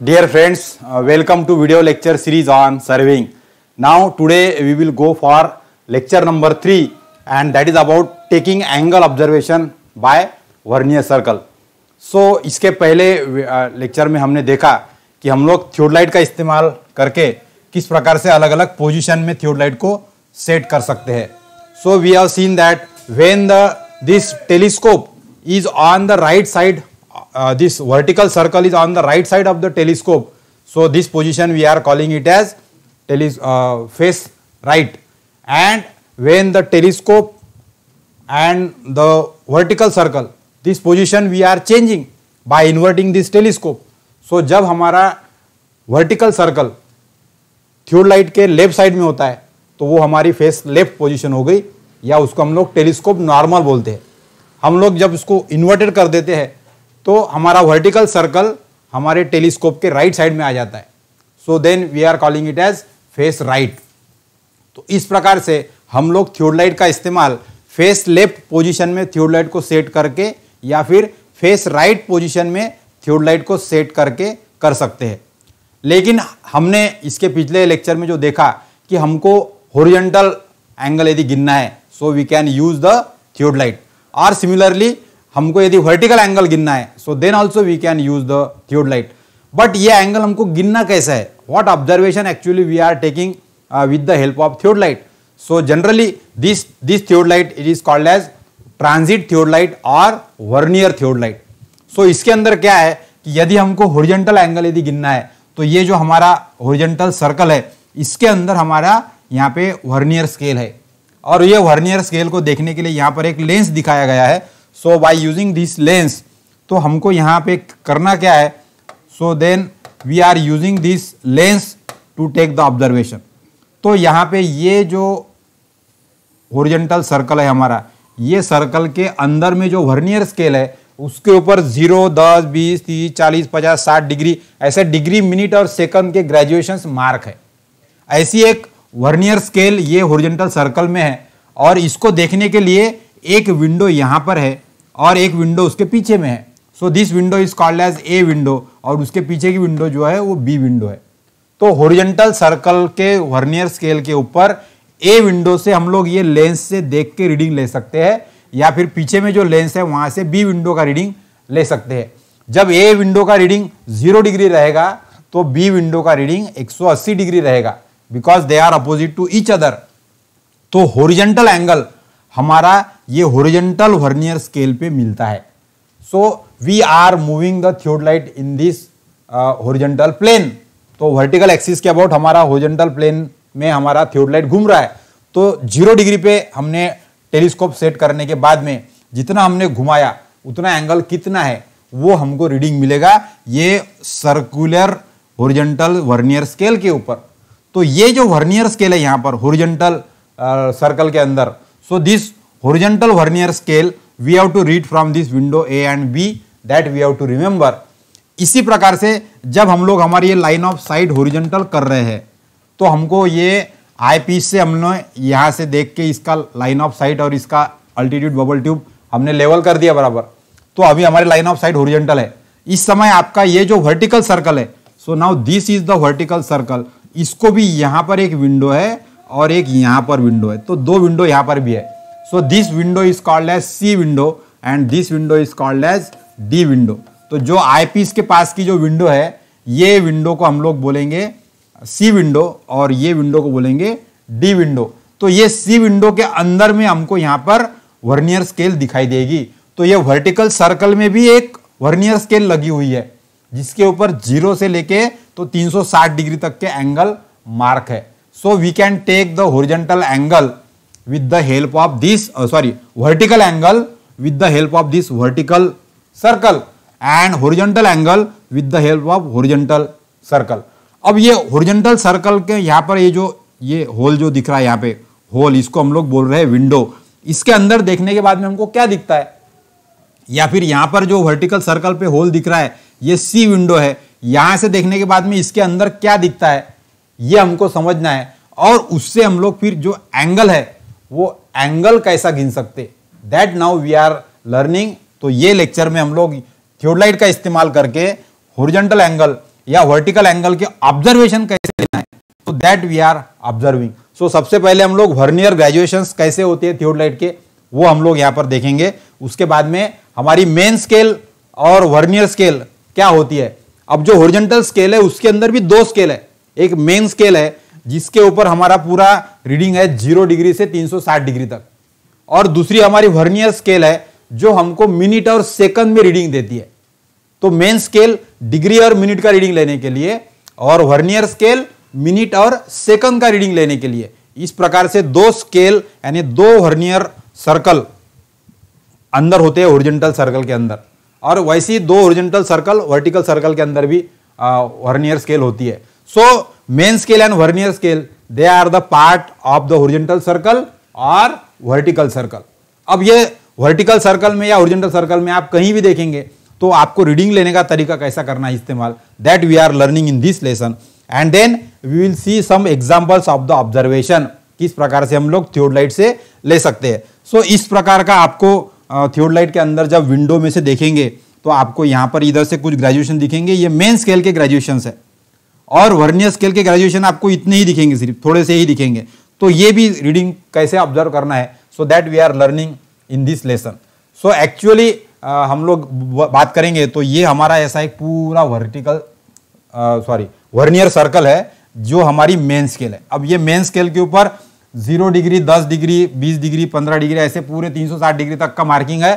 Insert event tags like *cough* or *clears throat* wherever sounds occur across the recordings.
Dear friends, uh, welcome to video lecture series on surveying. Now today we will go for lecture number 3 and that is about taking angle observation by vernier circle so so, इसके पहले lecture में हमने देखा कि हम लोग थियोडलाइट का इस्तेमाल करके किस प्रकार से अलग अलग पोजीशन में थियोडलाइट को सेट कर सकते हैं so we have seen that when the this telescope is on the right side uh, this vertical circle is on the right side of the telescope. So this position we are calling it as tele uh, face right and when the telescope and the vertical circle this position we are changing by inverting this telescope. So jab hamara vertical circle theodolite के left side में होता है तो वो हमारी face left position हो गई या उसको हम लोग टेलीस्कोप नॉर्मल बोलते हैं हम लोग जब उसको इन्वर्टेड कर देते हैं तो हमारा वर्टिकल सर्कल हमारे टेलीस्कोप के राइट साइड में आ जाता है so then we are calling it as face right तो इस प्रकार से हम लोग थ्योडलाइट का इस्तेमाल फेस लेफ्ट पोजीशन में थ्योडलाइट को सेट करके या फिर फेस राइट पोजीशन में थ्योडलाइट को सेट करके कर सकते हैं लेकिन हमने इसके पिछले लेक्चर में जो देखा कि हमको होरियंटल एंगल यदि गिनना है so we can use the theodolite और सिमिलरली हमको यदि वर्टिकल एंगल गिनना है so then also we can use the light but ये एंगल हमको गिनना कैसा है what observation actually we are taking with the help of theodolite so generally this this light it is called as transit theodolite और vernier थियोडलाइट सो इसके अंदर क्या है कि यदि हमको होरिजेंटल एंगल यदि गिनना है तो ये जो हमारा होरिजेंटल सर्कल है इसके अंदर हमारा यहाँ पे वर्नियर स्केल है और ये वर्नियर स्केल को देखने के लिए यहाँ पर एक लेंस दिखाया गया है so by using this lens तो हमको यहाँ पे करना क्या है so then we are using this lens to take the observation तो यहाँ पे ये जो ओरिजेंटल सर्कल है हमारा ये सर्कल के अंदर में जो वर्नियर स्केल है उसके ऊपर जीरो दस बीस तीस चालीस पचास साठ डिग्री ऐसे डिग्री मिनट और सेकंड के ग्रेजुएशन मार्क है ऐसी एक वर्नियर स्केल ये ओरिजेंटल सर्कल में है और इसको देखने के लिए एक विंडो यहाँ पर है और एक विंडो उसके पीछे में है so this window is called as A window और उसके पीछे की विंडो जो है वो बी विंडो है तो होरिजेंटल सर्कल के वर्नियर स्केल के ऊपर ए विंडो से हम लोग ये लेंस से देख के रीडिंग ले सकते हैं या फिर पीछे में जो लेंस है वहां से बी विंडो का रीडिंग ले सकते हैं जब ए विंडो का रीडिंग जीरो डिग्री रहेगा तो बी विंडो का रीडिंग 180 डिग्री रहेगा because they are opposite to each other तो होरिजेंटल एंगल हमारा ये होरिजेंटल वर्नियर स्केल पे मिलता है so we are moving the theodolite in this horizontal plane तो वर्टिकल एक्सिस के अबाउट हमारा होरिजेंटल प्लेन में हमारा थियोडलाइट घूम रहा है तो जीरो डिग्री पे हमने टेलीस्कोप सेट करने के बाद में जितना हमने घुमाया उतना एंगल कितना है वो हमको रीडिंग मिलेगा ये सर्कुलर होरिजेंटल वर्नियर स्केल के ऊपर तो ये जो वर्नियर स्केल है यहाँ पर होरिजेंटल सर्कल uh, के अंदर So this horizontal vernier scale we have to read from this window A and B that we have to remember. इसी प्रकार से जब हम लोग हमारी ये लाइन ऑफ साइट होरिजेंटल कर रहे हैं तो हमको ये आई पीस से हमने यहाँ से देख के इसका लाइन ऑफ साइट और इसका अल्टीट्यूड बबल ट्यूब हमने लेवल कर दिया बराबर तो अभी हमारी लाइन ऑफ साइट होरिजेंटल है इस समय आपका ये जो वर्टिकल सर्कल है so now this is the vertical circle इसको भी यहाँ पर एक विंडो है और एक यहाँ पर विंडो है तो दो विंडो यहाँ पर भी है so this window is called as C window and this window is called as D window तो जो आईपीस के पास की जो विंडो है ये विंडो को हम लोग बोलेंगे सी विंडो और ये विंडो को बोलेंगे डी विंडो तो ये सी विंडो के अंदर में हमको यहाँ पर वर्नियर स्केल दिखाई देगी तो ये वर्टिकल सर्कल में भी एक वर्नियर स्केल लगी हुई है जिसके ऊपर जीरो से लेके तो 360 डिग्री तक के एंगल मार्क है So we can take the horizontal angle with the help of this uh, sorry vertical angle with the help of this vertical circle and horizontal angle with the help of horizontal circle. अब ये horizontal circle के यहाँ पर ये जो ये hole जो दिख रहा है यहाँ पे होल इसको हम लोग बोल रहे हैं विंडो इसके अंदर देखने के बाद में हमको क्या दिखता है या फिर यहाँ पर जो वर्टिकल सर्कल पे होल दिख रहा है ये सी विंडो है यहाँ से देखने के बाद में इसके अंदर क्या दिखता है ये हमको समझना है और उससे हम लोग फिर जो एंगल है वो एंगल कैसा गिन सकते that now we are learning तो ये लेक्चर में हम लोग थियोडलाइट का इस्तेमाल करके होरिजेंटल एंगल या वर्टिकल एंगल के ऑब्जर्वेशन कैसे लेना है तो that we are observing so सबसे पहले हम लोग वर्नियर ग्रेजुएशन कैसे होते हैं थियोडलाइट के वो हम लोग यहाँ पर देखेंगे उसके बाद में हमारी मेन स्केल और वर्नियर स्केल क्या होती है अब जो होरिजेंटल स्केल है उसके अंदर भी दो स्केल है एक मेन स्केल है जिसके ऊपर हमारा पूरा रीडिंग है जीरो डिग्री से 360 डिग्री तक और दूसरी हमारी वर्नियर स्केल है जो हमको मिनट और सेकंड में रीडिंग देती है तो मेन स्केल डिग्री और मिनट का रीडिंग लेने के लिए और वर्नियर स्केल मिनट और सेकंड का रीडिंग लेने के लिए इस प्रकार से दो स्केल यानी दो वर्नियर सर्कल अंदर होते हैं ओरिजेंटल सर्कल के अंदर और वैसे ही दो ओरिजेंटल सर्कल वर्टिकल सर्कल के अंदर भी वर्नियर स्केल होती है so main scale and vernier scale they are the part of the horizontal circle और वर्टिकल सर्कल अब ये वर्टिकल सर्कल में या ओरिजेंटल सर्कल में आप कहीं भी देखेंगे तो आपको रीडिंग लेने का तरीका कैसा करना है इस्तेमाल that we are learning in this lesson and then we will see some examples of the observation किस प्रकार से हम लोग थियोडलाइट से ले सकते हैं सो so, इस प्रकार का आपको थियोडलाइट के अंदर जब विंडो में से देखेंगे तो आपको यहाँ पर इधर से कुछ ग्रेजुएशन दिखेंगे ये मेन स्केल के ग्रेजुएशन है और वर्नियर स्केल के ग्रेजुएशन आपको इतने ही दिखेंगे सिर्फ थोड़े से ही दिखेंगे तो ये भी रीडिंग कैसे ऑब्जर्व करना है so that we are learning in this lesson so actually हम लोग बात करेंगे तो ये हमारा ऐसा एक पूरा वर्टिकल सॉरी वर्नियर सर्कल है जो हमारी मेन स्केल है अब ये मेन स्केल के ऊपर जीरो डिग्री दस डिग्री बीस डिग्री पंद्रह डिग्री ऐसे पूरे तीन सौ साठ डिग्री तक का मार्किंग है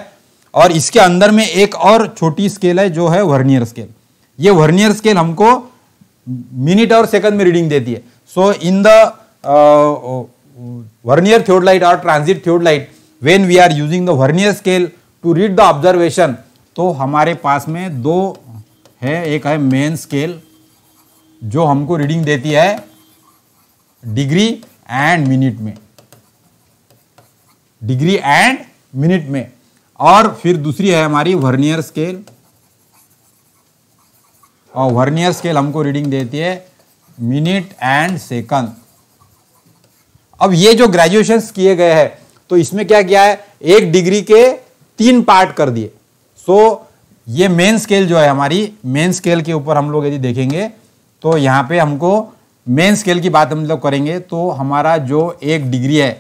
और इसके अंदर में एक और छोटी स्केल है जो है वर्नियर स्केल ये वर्नियर स्केल हमको मिनट और सेकंड में रीडिंग देती है so in the vernier theodolite और transit theodolite when we are using the vernier scale to read the observation तो हमारे पास में दो है एक है मेन स्केल जो हमको रीडिंग देती है डिग्री एंड मिनट में डिग्री एंड मिनट में और फिर दूसरी है हमारी वर्नियर स्केल और वर्नियर स्केल हमको रीडिंग देती है मिनट एंड सेकंड अब ये जो ग्रेजुएशन किए गए हैं तो इसमें क्या किया है एक डिग्री के तीन पार्ट कर दिए सो so, ये मेन स्केल जो है हमारी मेन स्केल के ऊपर हम लोग यदि देखेंगे तो यहाँ पे हमको मेन स्केल की बात हम लोग करेंगे तो हमारा जो एक डिग्री है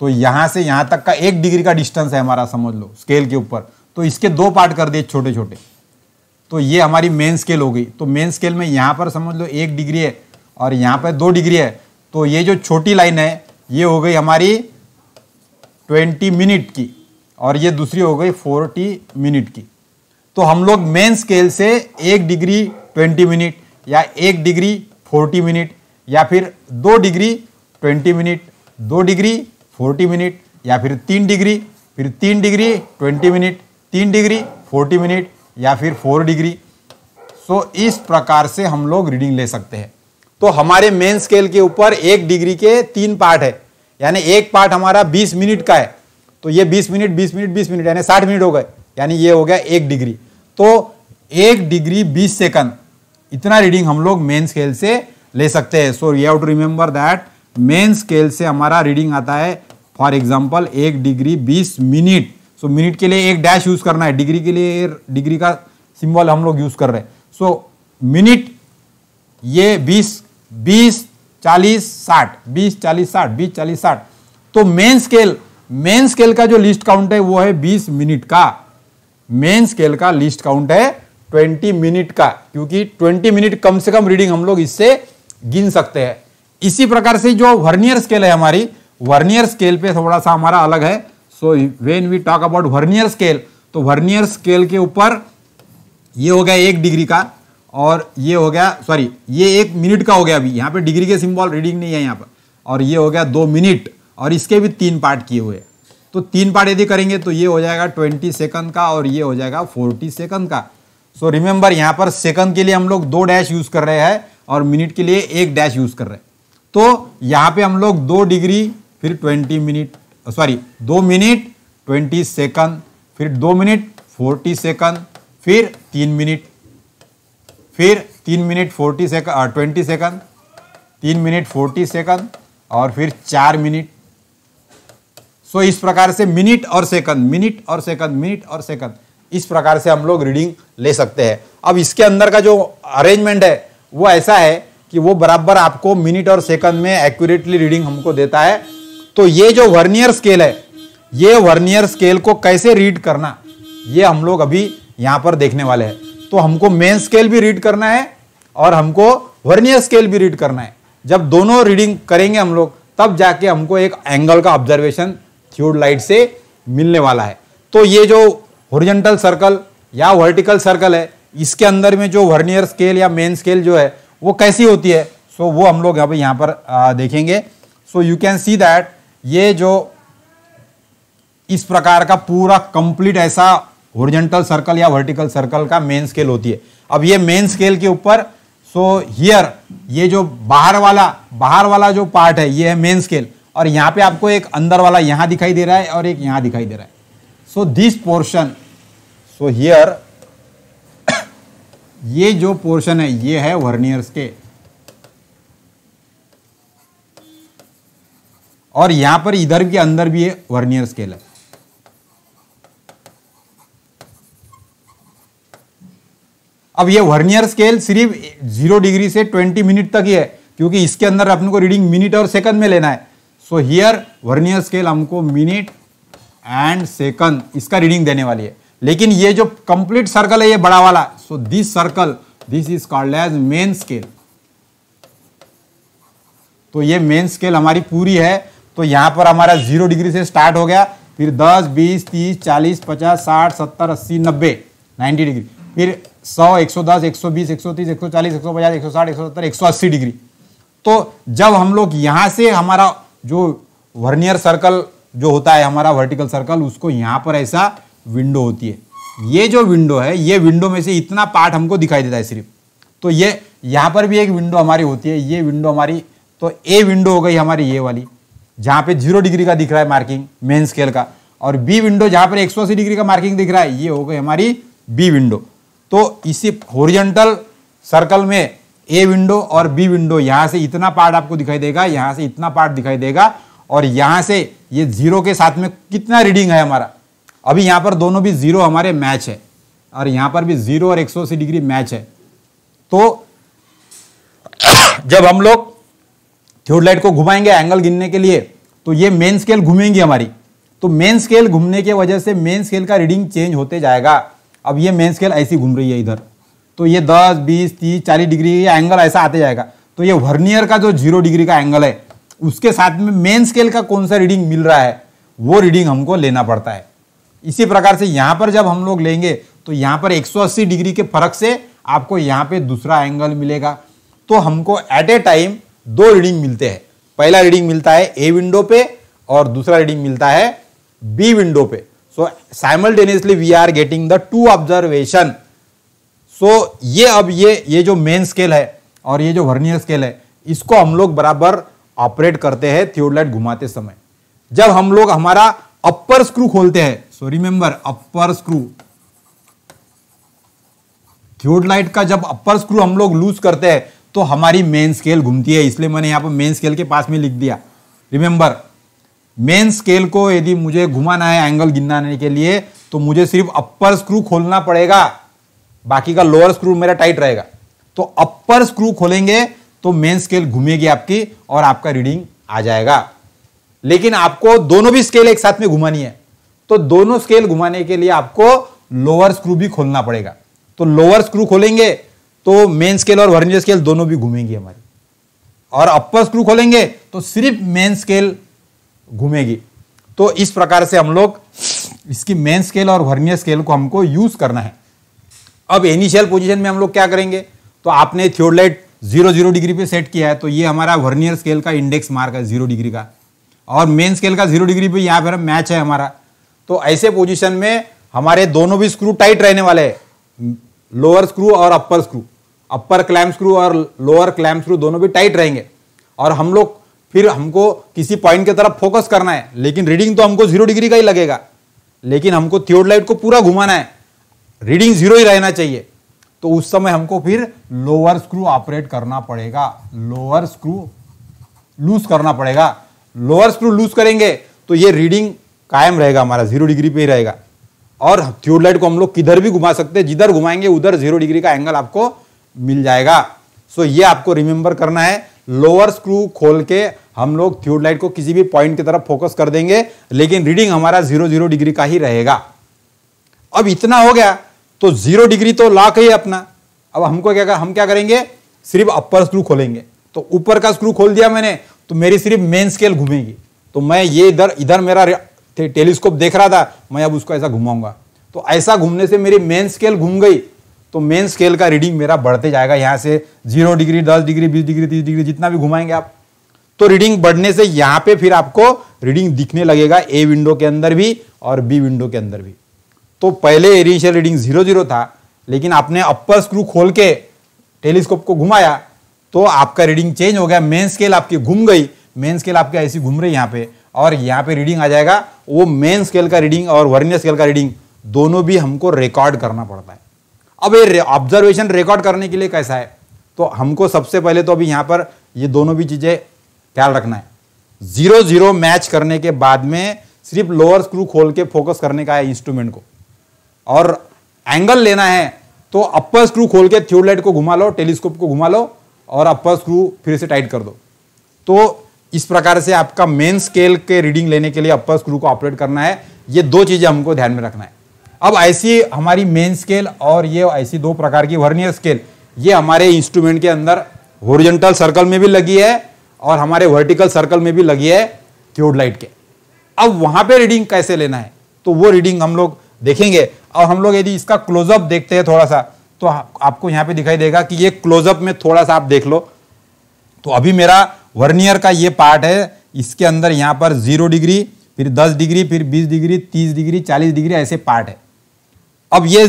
तो यहां से यहां तक का एक डिग्री का डिस्टेंस है हमारा समझ लो स्केल के ऊपर तो इसके दो पार्ट कर दिए छोटे छोटे तो ये हमारी मेन स्केल हो गई तो मेन स्केल में यहाँ पर समझ लो एक डिग्री है और यहाँ पर दो डिग्री है तो ये जो छोटी लाइन है ये हो गई हमारी ट्वेंटी मिनट की और ये दूसरी हो गई फोर्टी मिनट की तो हम लोग मेन स्केल से एक डिग्री ट्वेंटी मिनट या एक डिग्री फोर्टी मिनट या फिर दो डिग्री ट्वेंटी मिनट दो डिग्री फोर्टी मिनट या फिर तीन डिग्री फिर तीन डिग्री ट्वेंटी मिनट तीन डिग्री फोर्टी मिनट या फिर फोर डिग्री सो इस प्रकार से हम लोग रीडिंग ले सकते हैं तो हमारे मेन स्केल के ऊपर एक डिग्री के तीन पार्ट है यानी एक पार्ट हमारा बीस मिनट का है तो ये बीस मिनट बीस मिनट बीस मिनट यानी साठ मिनट हो गए यानी ये हो गया एक डिग्री तो एक डिग्री बीस सेकंड इतना रीडिंग हम लोग मेन स्केल से ले सकते हैं so you have to remember that main scale से हमारा रीडिंग आता है फॉर एग्जाम्पल एक डिग्री बीस मिनट सो so, मिनट के लिए एक डैश यूज करना है डिग्री के लिए डिग्री का सिंबल हम लोग यूज कर रहे हैं सो so, मिनट ये 20 20 40 60 20 40 60 20 40 तो मेन स्केल मेन स्केल का जो लिस्ट काउंट है वो है 20 मिनट का मेन स्केल का लिस्ट काउंट है 20 मिनट का क्योंकि 20 मिनट कम से कम रीडिंग हम लोग इससे गिन सकते हैं इसी प्रकार से जो वर्नियर स्केल है हमारी वर्नियर स्केल पे थोड़ा सा हमारा अलग है so when we talk about vernier scale तो वर्नियर स्केल के ऊपर ये हो गया एक डिग्री का और ये हो गया सॉरी ये एक मिनट का हो गया अभी यहाँ पे डिग्री के सिंबल रीडिंग नहीं है यहाँ पर और ये हो गया दो मिनट और इसके भी तीन पार्ट किए हुए तो तीन पार्ट यदि करेंगे तो ये हो जाएगा ट्वेंटी सेकंड का और ये हो जाएगा फोर्टी सेकंड का सो so रिमेंबर यहाँ पर सेकंड के लिए हम लोग दो डैश यूज़ कर रहे हैं और मिनट के लिए एक डैश यूज़ कर रहे हैं तो यहाँ पे हम लोग दो डिग्री फिर ट्वेंटी मिनट सॉरी uh, दो मिनट ट्वेंटी सेकंड फिर दो मिनट फोर्टी सेकंड फिर तीन मिनट फिर तीन minute forty second twenty second तीन मिनट फोर्टी सेकंड और फिर चार मिनट सो so, इस प्रकार से मिनट और सेकंड मिनट और सेकंड मिनट और सेकंड इस प्रकार से हम लोग रीडिंग ले सकते हैं अब इसके अंदर का जो अरेंजमेंट है वो ऐसा है कि वो बराबर आपको मिनट और सेकंड में एक्यूरेटली रीडिंग हमको देता है तो ये जो वर्नियर स्केल है ये वर्नियर स्केल को कैसे रीड करना ये हम लोग अभी यहाँ पर देखने वाले हैं तो हमको मेन स्केल भी रीड करना है और हमको वर्नियर स्केल भी रीड करना है जब दोनों रीडिंग करेंगे हम लोग तब जाके हमको एक एंगल का ऑब्जर्वेशन थ्यूड लाइट से मिलने वाला है तो ये जो होरिजेंटल सर्कल या वर्टिकल सर्कल है इसके अंदर में जो वर्नियर स्केल या मेन स्केल जो है वो कैसी होती है सो so, वो हम लोग यहाँ यहाँ पर देखेंगे so you can see that ये जो इस प्रकार का पूरा कंप्लीट ऐसा ओरिजेंटल सर्कल या वर्टिकल सर्कल का मेन स्केल होती है अब ये मेन स्केल के ऊपर सो हियर ये जो बाहर वाला बाहर वाला जो पार्ट है ये है मेन स्केल और यहां पे आपको एक अंदर वाला यहां दिखाई दे रहा है और एक यहां दिखाई दे रहा है so this portion so here ये जो पोर्शन है ये है वर्नियर स्केल और यहां पर इधर के अंदर भी है वर्नियर स्केल है अब ये वर्नियर स्केल सिर्फ जीरो डिग्री से ट्वेंटी मिनट तक ही है क्योंकि इसके अंदर अपने को रीडिंग मिनट और सेकंड में लेना है सो हियर वर्नियर स्केल हमको मिनट एंड सेकंड इसका रीडिंग देने वाली है लेकिन ये जो कंप्लीट सर्कल है ये बड़ा वाला so this circle this is called as main scale तो ये मेन स्केल हमारी पूरी है तो यहाँ पर हमारा जीरो डिग्री से स्टार्ट हो गया फिर दस बीस तीस चालीस पचास साठ सत्तर अस्सी नब्बे नाइन्टी डिग्री फिर सौ सौ सौ सौ सौ सौ एक एक एक एक एक दस बीस तीस चालीस पचास एक सौ साठ एक सौ सत्तर एक सौ अस्सी डिग्री तो जब हम लोग यहाँ से हमारा जो वर्नियर सर्कल जो होता है हमारा वर्टिकल सर्कल उसको यहाँ पर ऐसा विंडो होती है ये जो विंडो है ये विंडो में से इतना पार्ट हमको दिखाई देता है सिर्फ तो ये यहाँ पर भी एक विंडो हमारी होती है ये विंडो हमारी तो ए विंडो हो गई हमारी ये वाली जहाँ पे जीरो डिग्री का दिख रहा है मार्किंग मेन स्केल का और बी विंडो जहाँ पर एक डिग्री का मार्किंग दिख रहा है ये हो गई हमारी बी विंडो तो इसी होरिजेंटल सर्कल में ए विंडो और बी विंडो यहाँ से इतना पार्ट आपको दिखाई देगा यहाँ से इतना पार्ट दिखाई देगा और यहाँ से ये जीरो के साथ में कितना रीडिंग है हमारा अभी यहाँ पर दोनों भी जीरो हमारे मैच है और यहाँ पर भी जीरो और एक डिग्री मैच है तो जब हम लोग थ्योड लाइट को घुमाएंगे एंगल गिनने के लिए तो ये मेन स्केल घूमेंगी हमारी तो मेन स्केल घूमने की वजह से मेन स्केल का रीडिंग चेंज होते जाएगा अब ये मेन स्केल ऐसी घूम रही है इधर तो ये 10, 20, 30, 40 डिग्री ये एंगल ऐसा आते जाएगा तो ये वर्नियर का जो जीरो डिग्री का एंगल है उसके साथ में मेन स्केल का कौन सा रीडिंग मिल रहा है वो रीडिंग हमको लेना पड़ता है इसी प्रकार से यहाँ पर जब हम लोग लेंगे तो यहाँ पर एक डिग्री के फर्क से आपको यहाँ पे दूसरा एंगल मिलेगा तो हमको एट ए टाइम दो रीडिंग मिलते हैं पहला रीडिंग मिलता है ए विंडो पे और दूसरा रीडिंग मिलता है बी विंडो पे so simultaneously we are getting the two observation so ये अब ये ये जो मेन स्केल है और ये जो वर्नियर स्केल है इसको हम लोग बराबर ऑपरेट करते हैं थियोडलाइट घुमाते समय जब हम लोग हमारा अपर स्क्रू खोलते हैं सो रिमेंबर अपर स्क्रू थियोडलाइट का जब अपर स्क्रू हम लोग लूज करते हैं तो हमारी मेन स्केल घूमती है इसलिए मैंने यहाँ पर मेन स्केल के पास में लिख दिया रिमेंबर मेन स्केल को यदि मुझे घुमाना है एंगल गिनाने के लिए तो मुझे सिर्फ अपर स्क्रू खोलना पड़ेगा बाकी का लोअर स्क्रू मेरा टाइट रहेगा तो अपर स्क्रू खोलेंगे तो मेन स्केल घूमेगी आपकी और आपका रीडिंग आ जाएगा लेकिन आपको दोनों भी स्केल एक साथ में घुमानी है तो दोनों स्केल घुमाने के लिए आपको लोअर स्क्रू भी खोलना पड़ेगा तो लोअर स्क्रू खोलेंगे तो मेन स्केल और वर्नियर स्केल दोनों भी घूमेंगी हमारी और अपर स्क्रू खोलेंगे तो सिर्फ मेन स्केल घूमेगी तो इस प्रकार से हम लोग इसकी मेन स्केल और वर्नियर स्केल को हमको यूज करना है अब इनिशियल पोजीशन में हम लोग क्या करेंगे तो आपने थियोडलाइट जीरो जीरो डिग्री पे सेट किया है तो ये हमारा वर्नियर स्केल का इंडेक्स मार्क है जीरो डिग्री का और मेन स्केल का जीरो डिग्री पे यहाँ पर मैच है हमारा तो ऐसे पोजिशन में हमारे दोनों भी स्क्रू टाइट रहने वाले हैं लोअर स्क्रू और upper screw upper clamp screw और लोअर क्लैम स्क्रू दोनों भी टाइट रहेंगे और हम लोग फिर हमको किसी पॉइंट की तरफ फोकस करना है लेकिन रीडिंग तो हमको जीरो डिग्री का ही लगेगा लेकिन हमको थियोड लाइट को पूरा घुमाना है रीडिंग जीरो ही रहना चाहिए तो उस समय हमको फिर लोअर स्क्रू ऑपरेट करना पड़ेगा लोअर स्क्रू लूज करना पड़ेगा लोअर स्क्रू लूज करेंगे तो ये रीडिंग कायम रहेगा हमारा जीरो डिग्री पे ही रहेगा और थियोड लाइट को हम लोग किधर भी घुमा सकते हैं जिधर घुमाएंगे उधर जीरो डिग्री का एंगल आपको मिल जाएगा सो ये आपको रिमेंबर करना है लोअर स्क्रू खोल के हम लोग थ्यूड लाइट को किसी भी पॉइंट की तरफ फोकस कर देंगे लेकिन रीडिंग हमारा जीरो जीरो डिग्री का ही रहेगा अब इतना हो गया तो जीरो डिग्री तो लॉक ही अपना अब हमको क्या हम क्या करेंगे सिर्फ अपर स्क्रू खोलेंगे तो ऊपर का स्क्रू खोल दिया मैंने तो मेरी सिर्फ मेन स्केल घूमेगी तो मैं ये इधर इधर मेरा टेलीस्कोप देख रहा था मैं अब उसको ऐसा घुमाऊंगा तो ऐसा घूमने से मेरी मेन स्केल घूम गई तो मेन स्केल का रीडिंग मेरा बढ़ते जाएगा यहाँ से जीरो डिग्री दस डिग्री बीस डिग्री तीस डिग्री जितना भी घुमाएंगे आप तो रीडिंग बढ़ने से यहाँ पे फिर आपको रीडिंग दिखने लगेगा ए विंडो के अंदर भी और बी विंडो के अंदर भी तो पहले इनिशियल रीडिंग जीरो जीरो था लेकिन आपने अपर स्क्रू खोल के टेलीस्कोप को घुमाया तो आपका रीडिंग चेंज हो गया मेन स्केल आपकी घूम गई मेन स्केल आपके ऐसी घूम रही यहाँ पे और यहाँ पे रीडिंग आ जाएगा वो मेन स्केल का रीडिंग और वर्नियर स्केल का रीडिंग दोनों भी हमको रिकॉर्ड करना पड़ता है अब ये ऑब्जर्वेशन रिकॉर्ड करने के लिए कैसा है तो हमको सबसे पहले तो अभी यहाँ पर ये दोनों भी चीज़ें ख्याल रखना है जीरो जीरो मैच करने के बाद में सिर्फ लोअर स्क्रू खोल के फोकस करने का है इंस्ट्रूमेंट को और एंगल लेना है तो अपर स्क्रू खोल के थ्योलाइट को घुमा लो टेलीस्कोप को घुमा लो और अपर स्क्रू फिर से टाइट कर दो तो इस प्रकार से आपका मेन स्केल के रीडिंग लेने के लिए अपर स्क्रू को ऑपरेट करना है ये दो चीज़ें हमको ध्यान में रखना है अब ऐसी हमारी मेन स्केल और ये ऐसी दो प्रकार की वर्नियर स्केल ये हमारे इंस्ट्रूमेंट के अंदर होरिजेंटल सर्कल में भी लगी है और हमारे वर्टिकल सर्कल में भी लगी है थ्योड लाइट के अब वहां पे रीडिंग कैसे लेना है तो वो रीडिंग हम लोग देखेंगे और हम लोग यदि इसका क्लोजअप देखते हैं थोड़ा सा तो आपको यहाँ पे दिखाई देगा कि ये क्लोजअप में थोड़ा सा आप देख लो तो अभी मेरा वर्नियर का ये पार्ट है इसके अंदर यहाँ पर जीरो डिग्री फिर दस डिग्री फिर बीस डिग्री तीस डिग्री चालीस डिग्री ऐसे पार्ट है अब ये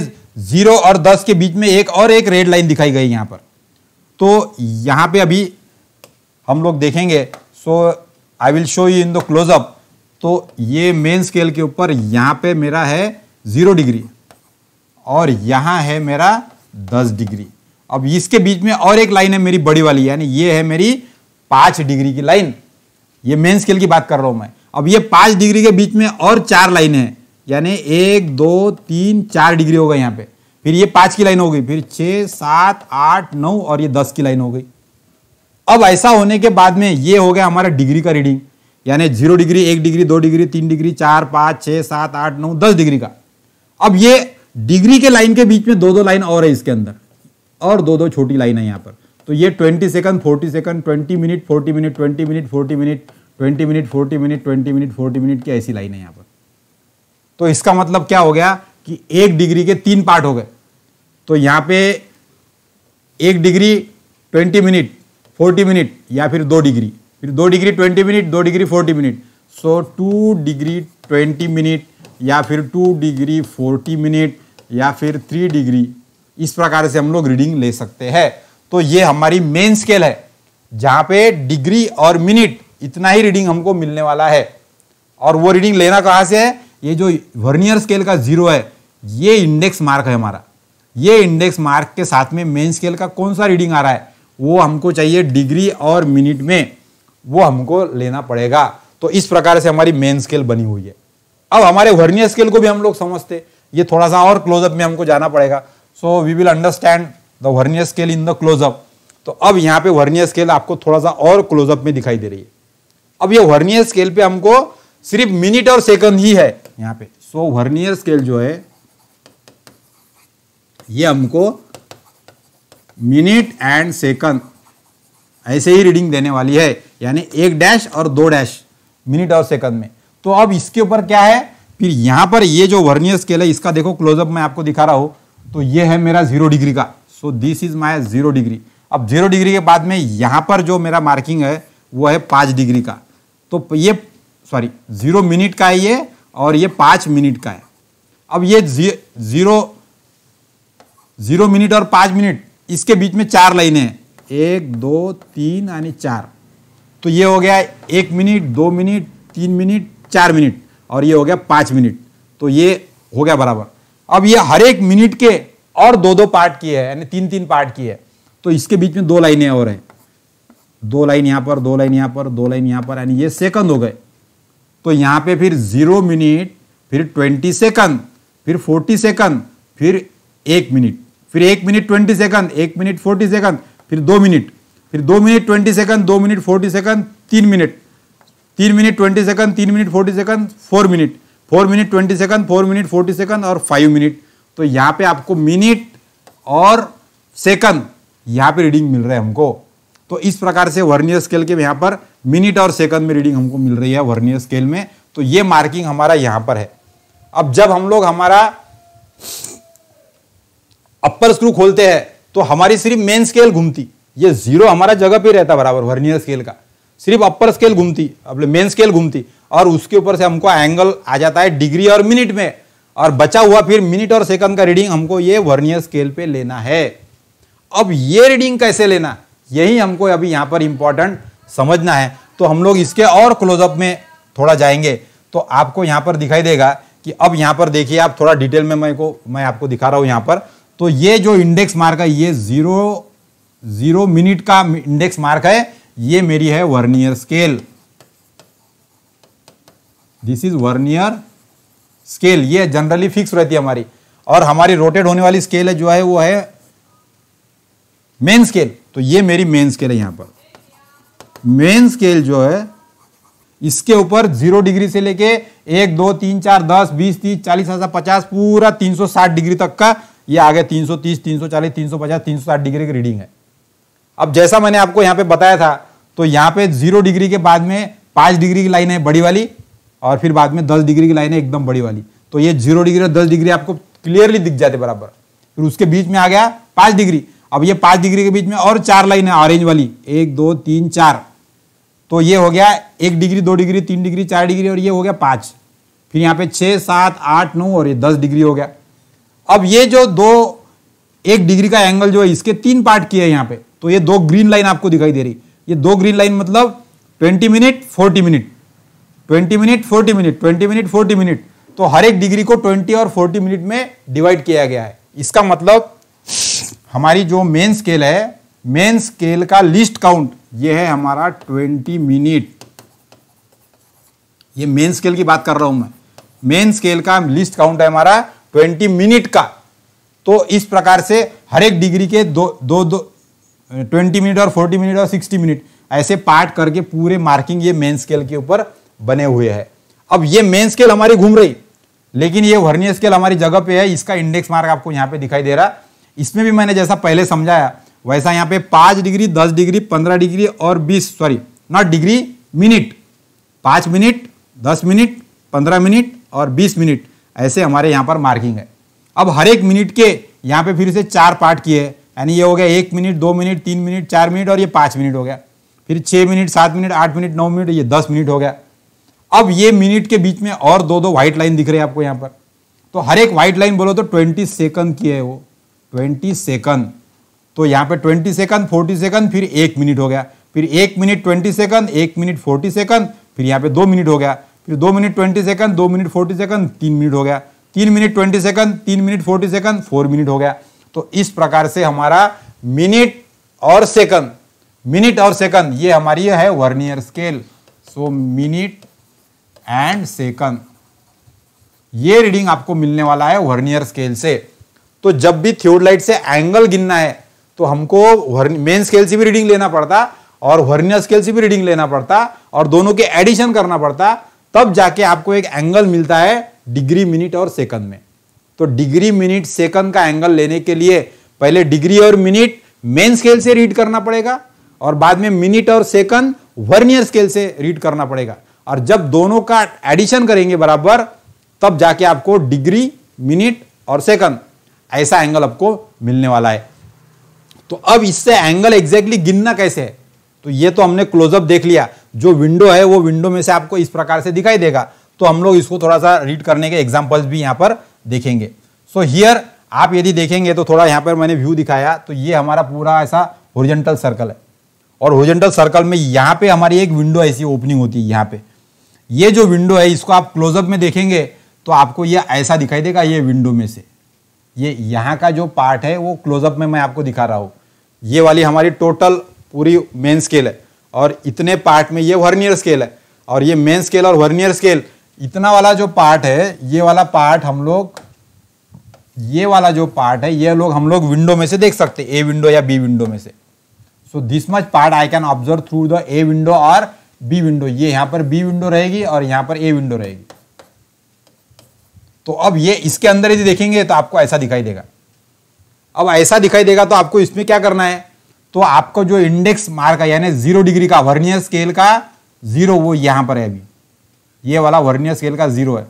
जीरो और दस के बीच में एक और एक रेड लाइन दिखाई गई यहाँ पर तो यहाँ पे अभी हम लोग देखेंगे so I will show you in the closeup तो ये मेन स्केल के ऊपर यहाँ पे मेरा है जीरो डिग्री और यहाँ है मेरा दस डिग्री अब इसके बीच में और एक लाइन है मेरी बड़ी वाली यानी ये है मेरी पाँच डिग्री की लाइन ये मेन स्केल की बात कर रहा हूँ मैं अब ये पाँच डिग्री के बीच में और चार लाइनें हैं यानी एक दो तीन चार डिग्री होगा यहाँ पे फिर ये पांच की लाइन हो गई फिर छः सात आठ नौ और ये दस की लाइन हो गई अब ऐसा होने के बाद में ये हो गया हमारा डिग्री का रीडिंग यानी जीरो डिग्री एक डिग्री दो डिग्री तीन डिग्री चार पाँच छः सात आठ नौ दस डिग्री का अब ये डिग्री के लाइन के बीच में दो दो लाइन और है इसके अंदर और दो दो छोटी लाइन है यहाँ पर तो ये twenty second forty second twenty minute forty minute twenty minute forty minute twenty minute forty minute twenty minute forty minute की ऐसी लाइन है यहाँ पर तो इसका मतलब क्या हो गया कि एक डिग्री के तीन पार्ट हो गए तो यहाँ पे एक degree twenty minute forty minute या फिर दो डिग्री फिर दो डिग्री ट्वेंटी मिनट दो degree forty minute so two degree twenty minute या फिर टू डिग्री फोर्टी मिनट या फिर थ्री डिग्री इस प्रकार से हम लोग रीडिंग ले सकते हैं तो ये हमारी मेन स्केल है जहाँ पे डिग्री और मिनट इतना ही रीडिंग हमको मिलने वाला है और वो रीडिंग लेना कहाँ से है ये जो वर्नियर स्केल का जीरो है ये इंडेक्स मार्क है हमारा ये इंडेक्स मार्क के साथ में मेन स्केल का कौन सा रीडिंग आ रहा है वो हमको चाहिए डिग्री और मिनट में वो हमको लेना पड़ेगा तो इस प्रकार से हमारी मेन स्केल बनी हुई है अब हमारे वर्नियर स्केल को भी हम लोग समझते ये थोड़ा सा और क्लोजअप में हमको जाना पड़ेगा so we will understand the vernier scale in the closeup तो अब यहाँ पे वर्नियर स्केल आपको थोड़ा सा और क्लोजअप में दिखाई दे रही है अब ये वर्नियर स्केल पे हमको सिर्फ मिनट और सेकंड ही है यहां पे सो वर्नियर स्केल जो है ये हमको मिनट एंड सेकंड ऐसे ही रीडिंग देने वाली है यानी एक डैश और दो डैश मिनट और सेकंड में तो अब इसके ऊपर क्या है फिर यहां पर ये जो वर्नियर स्केल है इसका देखो क्लोजअप मैं आपको दिखा रहा हूं तो ये है मेरा जीरो डिग्री का so this is my zero degree अब जीरो डिग्री के बाद में यहां पर जो मेरा मार्किंग है वो है पांच डिग्री का तो ये सॉरी ज़ीरो मिनट का है ये और ये पाँच मिनट का है अब ये ज़ीरो ज़ीरो मिनट और पाँच मिनट इसके बीच में चार लाइनें हैं एक दो तीन यानी चार तो ये हो गया एक मिनट दो मिनट तीन मिनट चार मिनट और ये हो गया पाँच मिनट तो ये हो गया बराबर अब ये हर एक मिनट के और दो दो पार्ट की है यानी तीन तीन पार्ट की है तो इसके बीच में दो लाइनें और हैं दो लाइन यहाँ पर दो लाइन यहाँ पर दो लाइन यहाँ पर यानी ये सेकंड हो गए तो यहाँ पे फिर ज़ीरो मिनट फिर ट्वेंटी सेकंड फिर फोर्टी सेकंड फिर एक मिनट फिर एक मिनट ट्वेंटी सेकंड एक मिनट फोर्टी सेकंड फिर दो मिनट फिर दो मिनट ट्वेंटी सेकंड दो मिनट फोर्टी सेकंड तीन मिनट तीन मिनट ट्वेंटी सेकंड तीन minute forty second four minute four minute twenty second four minute forty second और फाइव मिनट तो यहाँ पे आपको मिनट और सेकंड यहाँ पे रीडिंग मिल रहा है हमको तो इस प्रकार से वर्नियर स्केल के यहाँ पर मिनट और सेकंड में रीडिंग हमको मिल रही है वर्नियर स्केल में तो ये मार्किंग हमारा यहाँ पर है अब जब हम लोग हमारा अपर स्क्रू खोलते हैं तो हमारी सिर्फ मेन स्केल घूमती ये जीरो हमारा जगह पे रहता बराबर वर्नियर स्केल का सिर्फ अपर स्केल घूमती अपने मेन स्केल घूमती और उसके ऊपर से हमको एंगल आ जाता है डिग्री और मिनट में और बचा हुआ फिर मिनट और सेकंड का रीडिंग हमको ये वर्नियर स्केल पे लेना है अब ये रीडिंग कैसे लेना यही हमको अभी यहाँ पर इम्पॉर्टेंट समझना है तो हम लोग इसके और क्लोजअप में थोड़ा जाएंगे तो आपको यहाँ पर दिखाई देगा कि अब यहाँ पर देखिए आप थोड़ा डिटेल में मैं को मैं आपको दिखा रहा हूँ यहाँ पर तो ये जो इंडेक्स मार्क है ये जीरो जीरो मिनट का इंडेक्स मार्क है ये मेरी है vernier scale this is vernier scale ये जनरली फिक्स रहती है हमारी और हमारी रोटेट होने वाली स्केल है जो है वो है मेन स्केल तो ये मेरी मेन स्केल है यहाँ पर मेन स्केल जो है इसके ऊपर जीरो डिग्री से लेके एक दो तीन चार दस बीस तीस चालीस हजार पचास पूरा तीन सौ साठ डिग्री तक का ये आ गया तीन सौ तीस तीन सौ चालीस तीन सौ पचास तीन सौ साठ डिग्री की रीडिंग है अब जैसा मैंने आपको यहां पे बताया था तो यहां पे जीरो डिग्री के बाद में पांच डिग्री की लाइन है बड़ी वाली और फिर बाद में दस डिग्री की लाइन है एकदम बड़ी वाली तो ये जीरो डिग्री और दस डिग्री आपको क्लियरली दिख जाते बराबर फिर उसके बीच में आ गया पांच डिग्री अब ये पांच डिग्री के बीच में और चार लाइन है ऑरेंज वाली एक दो तीन चार तो ये हो गया एक डिग्री दो डिग्री तीन डिग्री चार डिग्री और ये हो गया पांच फिर यहाँ पे छह सात आठ नौ और ये दस डिग्री हो गया अब ये जो दो एक डिग्री का एंगल जो है इसके तीन पार्ट किए हैं यहाँ पे तो ये दो ग्रीन लाइन आपको दिखाई दे रही ये दो ग्रीन लाइन मतलब twenty minute forty minute twenty minute forty minute twenty minute forty minute तो हर एक डिग्री को ट्वेंटी और फोर्टी मिनट में डिवाइड किया गया है इसका मतलब हमारी जो मेन स्केल है मेन स्केल का लिस्ट काउंट ये है हमारा 20 मिनट ये मेन स्केल की बात कर रहा हूं मैं मेन स्केल का लिस्ट काउंट है हमारा 20 मिनट का तो इस प्रकार से हर एक डिग्री के दो दो दो ट्वेंटी मिनट और फोर्टी मिनट और सिक्सटी मिनट ऐसे पार्ट करके पूरे मार्किंग ये मेन स्केल के ऊपर बने हुए है अब ये मेन स्केल हमारी घूम रही लेकिन ये वर्नियर स्केल हमारी जगह पे है इसका इंडेक्स मार्क आपको यहाँ पे दिखाई दे रहा इसमें भी मैंने जैसा पहले समझाया वैसा यहाँ पे पाँच डिग्री दस डिग्री पंद्रह डिग्री और बीस सॉरी नॉट डिग्री मिनट पाँच मिनट दस मिनट पंद्रह मिनट और बीस मिनट ऐसे हमारे यहाँ पर मार्किंग है अब हर एक मिनट के यहाँ पे फिर से चार पार्ट किए यानी ये हो गया एक मिनट दो मिनट तीन मिनट चार मिनट और ये पाँच मिनट हो गया फिर छः मिनट सात मिनट आठ मिनट नौ मिनट ये दस मिनट हो गया अब ये मिनट के बीच में और दो दो व्हाइट लाइन दिख रही है आपको यहाँ पर तो हर एक व्हाइट लाइन बोलो तो ट्वेंटी सेकंड की है वो ट्वेंटी सेकंड तो यहाँ पे ट्वेंटी सेकंड फोर्टी सेकंड फिर एक मिनट हो गया फिर एक मिनट ट्वेंटी सेकंड एक मिनट फोर्टी सेकंड फिर यहाँ पे दो मिनट हो गया फिर दो मिनट ट्वेंटी सेकंड दो मिनट फोर्टी सेकंड तीन मिनट हो गया तीन मिनट ट्वेंटी सेकंड तीन minute forty second four minute हो गया तो इस प्रकार से हमारा मिनट और सेकंड मिनट और सेकंड ये हमारी है vernier scale so minute and second ये रीडिंग आपको मिलने वाला है वर्नियर स्केल से तो जब भी थियोडलाइट से एंगल गिनना है तो हमको मेन स्केल से भी रीडिंग लेना पड़ता और वर्नियर स्केल से भी रीडिंग लेना पड़ता और दोनों के एडिशन करना पड़ता तब जाके आपको एक एंगल मिलता है डिग्री मिनट और सेकंड में तो डिग्री मिनट सेकंड का एंगल लेने के लिए पहले डिग्री और मिनट मेन स्केल से रीड करना पड़ेगा और बाद में मिनट और सेकंड वर्नियर स्केल से रीड करना पड़ेगा और जब दोनों का एडिशन करेंगे बराबर तब जाके आपको डिग्री मिनट और सेकंड ऐसा एंगल आपको मिलने वाला है तो अब इससे एंगल एग्जैक्टली गिनना कैसे है तो ये तो हमने क्लोजअप देख लिया जो विंडो है वो विंडो में से आपको इस प्रकार से दिखाई देगा तो हम लोग इसको थोड़ा सा रीड करने के एग्जाम्पल्स भी यहाँ पर देखेंगे सो so हियर आप यदि देखेंगे तो थोड़ा यहाँ पर मैंने व्यू दिखाया तो ये हमारा पूरा ऐसा ओरिजेंटल सर्कल है और ओरिजेंटल सर्कल में यहाँ पे हमारी एक विंडो ऐसी ओपनिंग होती है यहाँ पे ये जो विंडो है इसको आप क्लोजअप में देखेंगे तो आपको ये ऐसा दिखाई देगा ये विंडो में से ये यहाँ का जो पार्ट है वो क्लोजअप में मैं आपको दिखा रहा हूँ ये वाली हमारी टोटल पूरी मेन स्केल है और इतने पार्ट में ये वर्नियर स्केल है और ये मेन स्केल और वर्नियर स्केल इतना वाला जो पार्ट है ये वाला पार्ट हम लोग ये वाला जो पार्ट है ये लोग हम लोग विंडो में से देख सकते ए विंडो या बी विंडो में से so this much part I can observe through the A window और बी विंडो ये यहाँ पर बी विंडो रहेगी और यहाँ पर ए विंडो रहेगी तो अब ये इसके अंदर यदि देखेंगे तो आपको ऐसा दिखाई देगा अब ऐसा दिखाई देगा तो आपको इसमें क्या करना है तो आपको जो इंडेक्स मार्क यानी जीरो डिग्री का वर्नियर स्केल का जीरो वो यहां पर है अभी ये वाला वर्नियर स्केल का जीरो है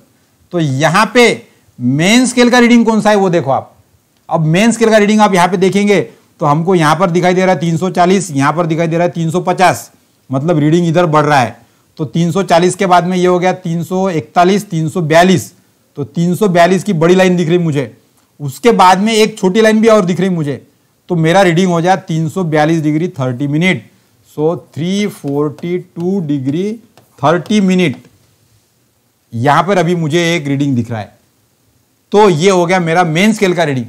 तो यहां पे मेन स्केल का रीडिंग कौन सा है वो देखो आप अब मेन स्केल का रीडिंग आप यहां पे देखेंगे तो हमको यहां पर दिखाई दे रहा है 340 यहां पर दिखाई दे रहा है 350 मतलब रीडिंग इधर बढ़ रहा है तो 340 के बाद में ये हो गया तीन सौ तो 342 की बड़ी लाइन दिख रही मुझे उसके बाद में एक छोटी लाइन भी और दिख रही मुझे तो मेरा रीडिंग हो जाए 342 degree 30 minute so 342 degree 30 minute यहां पर अभी मुझे एक रीडिंग दिख रहा है तो ये हो गया मेरा मेन स्केल का रीडिंग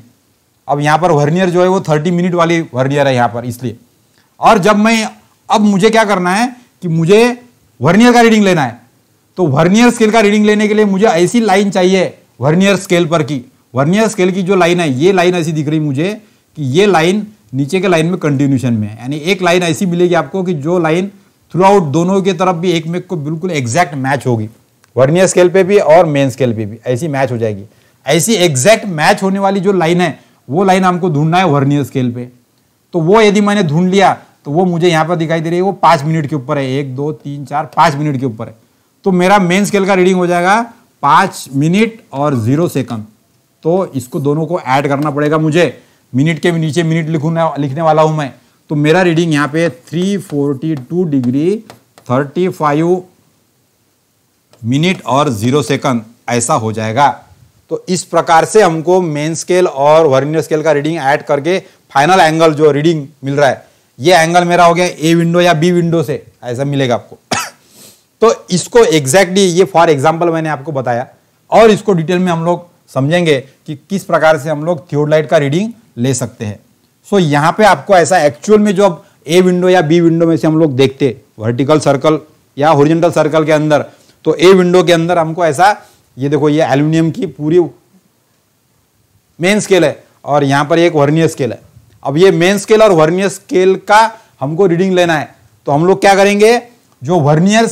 अब यहां पर वर्नियर जो है वो थर्टी मिनट वाली वर्नियर है यहां पर इसलिए और जब मैं अब मुझे क्या करना है कि मुझे वर्नियर का रीडिंग लेना है तो वर्नियर स्केल का रीडिंग लेने के लिए मुझे ऐसी लाइन चाहिए वर्नियर स्केल पर की वर्नियर स्केल की जो लाइन है ये लाइन ऐसी दिख रही मुझे कि ये लाइन नीचे के लाइन में कंटिन्यूशन में है यानी एक लाइन ऐसी मिलेगी आपको कि जो लाइन थ्रू आउट दोनों के तरफ भी एक मेक को बिल्कुल एग्जैक्ट मैच होगी वर्नियर स्केल पे भी और मेन स्केल पे भी ऐसी मैच हो जाएगी ऐसी एग्जैक्ट मैच होने वाली जो लाइन है वो लाइन हमको ढूंढना है वर्नियर स्केल पे तो वो यदि मैंने ढूंढ लिया तो वो मुझे यहाँ पर दिखाई दे रही है वो पाँच मिनट के ऊपर है एक दो तीन चार पाँच मिनट के ऊपर है तो मेरा मेन स्केल का रीडिंग हो जाएगा पाँच मिनट और जीरो सेकंड तो इसको दोनों को ऐड करना पड़ेगा मुझे मिनट के नीचे मिनट लिखूना लिखने वाला हूं मैं तो मेरा रीडिंग यहाँ पे 342 डिग्री 35 मिनट और जीरो सेकंड ऐसा हो जाएगा तो इस प्रकार से हमको मेन स्केल और वर्नियर स्केल का रीडिंग ऐड करके फाइनल एंगल जो रीडिंग मिल रहा है ये एंगल मेरा हो गया ए विंडो या बी विंडो से ऐसा मिलेगा आपको तो इसको एग्जैक्टली ये फॉर एग्जाम्पल मैंने आपको बताया और इसको डिटेल में हम लोग समझेंगे कि किस प्रकार से हम लोग थियोडलाइट का रीडिंग ले सकते हैं सो so, यहाँ पे आपको ऐसा एक्चुअल में जो अब ए विंडो या बी विंडो में से हम लोग देखते वर्टिकल सर्कल या ओरिजेंटल सर्कल के अंदर तो ए विंडो के अंदर हमको ऐसा ये देखो ये एल्यूमिनियम की पूरी मेन स्केल है और यहाँ पर एक वर्नियर स्केल है अब ये मेन स्केल और वर्नियर स्केल का हमको रीडिंग लेना है तो हम लोग क्या करेंगे जो वर्नियर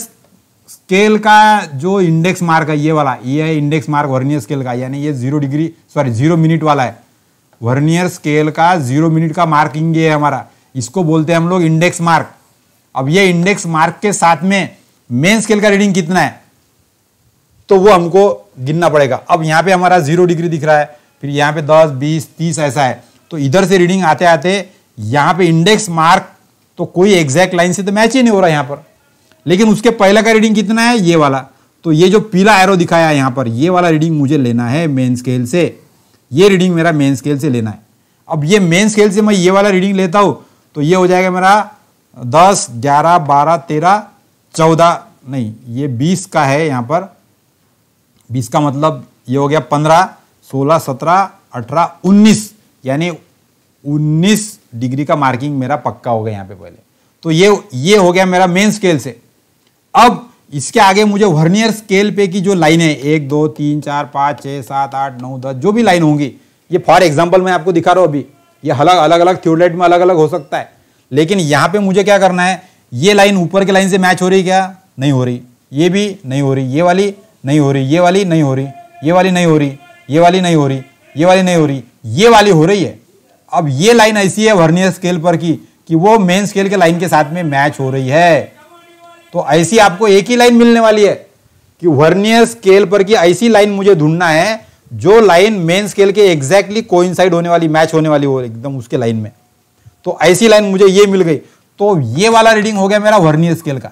स्केल का जो इंडेक्स मार्क है ये वाला ये है इंडेक्स मार्क वर्नियर स्केल का यानी ये zero degree sorry zero minute वाला है वर्नियर स्केल का जीरो मिनट का मार्किंग ये है हमारा इसको बोलते हैं हम लोग इंडेक्स मार्क अब ये इंडेक्स मार्क के साथ में मेन स्केल का रीडिंग कितना है तो वो हमको गिनना पड़ेगा अब यहाँ पे हमारा जीरो डिग्री दिख रहा है फिर यहाँ पे दस बीस तीस ऐसा है तो इधर से रीडिंग आते आते यहाँ पे इंडेक्स मार्क तो कोई एग्जैक्ट लाइन से तो मैच ही नहीं हो रहा है यहाँ पर लेकिन उसके पहले का रीडिंग कितना है ये वाला तो ये जो पीला एरो दिखाया है यहाँ पर ये वाला रीडिंग मुझे लेना है मेन स्केल से ये रीडिंग मेरा मेन स्केल से लेना है अब ये मेन स्केल से मैं ये वाला रीडिंग लेता हूँ तो ये हो जाएगा मेरा दस ग्यारह बारह तेरह चौदह नहीं ये बीस का है यहाँ पर बीस का मतलब ये हो गया पंद्रह सोलह सत्रह अठारह उन्नीस यानी उन्नीस डिग्री का मार्किंग मेरा पक्का हो गया यहाँ पे पहले तो ये ये हो गया मेरा मेन स्केल से अब इसके आगे मुझे वर्नियर स्केल पे की जो है एक दो तीन चार पाँच छः सात आठ नौ दस जो भी लाइन होंगी ये फॉर एग्जाम्पल मैं आपको दिखा रहा हूँ अभी ये अलग अलग अलग थ्योरेट में अलग अलग हो सकता है लेकिन यहाँ पे मुझे क्या करना है ये लाइन ऊपर की लाइन से मैच हो रही क्या नहीं हो रही ये भी नहीं हो रही ये वाली नहीं हो रही ये वाली नहीं हो रही ये वाली नहीं हो रही ये वाली नहीं हो रही ये वाली नहीं हो रही ये वाली हो रही है अब ये लाइन ऐसी है वर्नियर स्केल पर की कि वो मेन स्केल के लाइन के साथ में मैच हो रही है तो ऐसी आपको एक ही लाइन मिलने वाली है कि वर्नियर स्केल पर की ऐसी लाइन मुझे ढूंढना है जो लाइन मेन स्केल के एग्जैक्टली कोइंसाइड होने वाली मैच होने वाली हो एकदम उसके लाइन में तो ऐसी लाइन मुझे ये मिल गई तो ये वाला रीडिंग हो गया मेरा वर्नियर स्केल का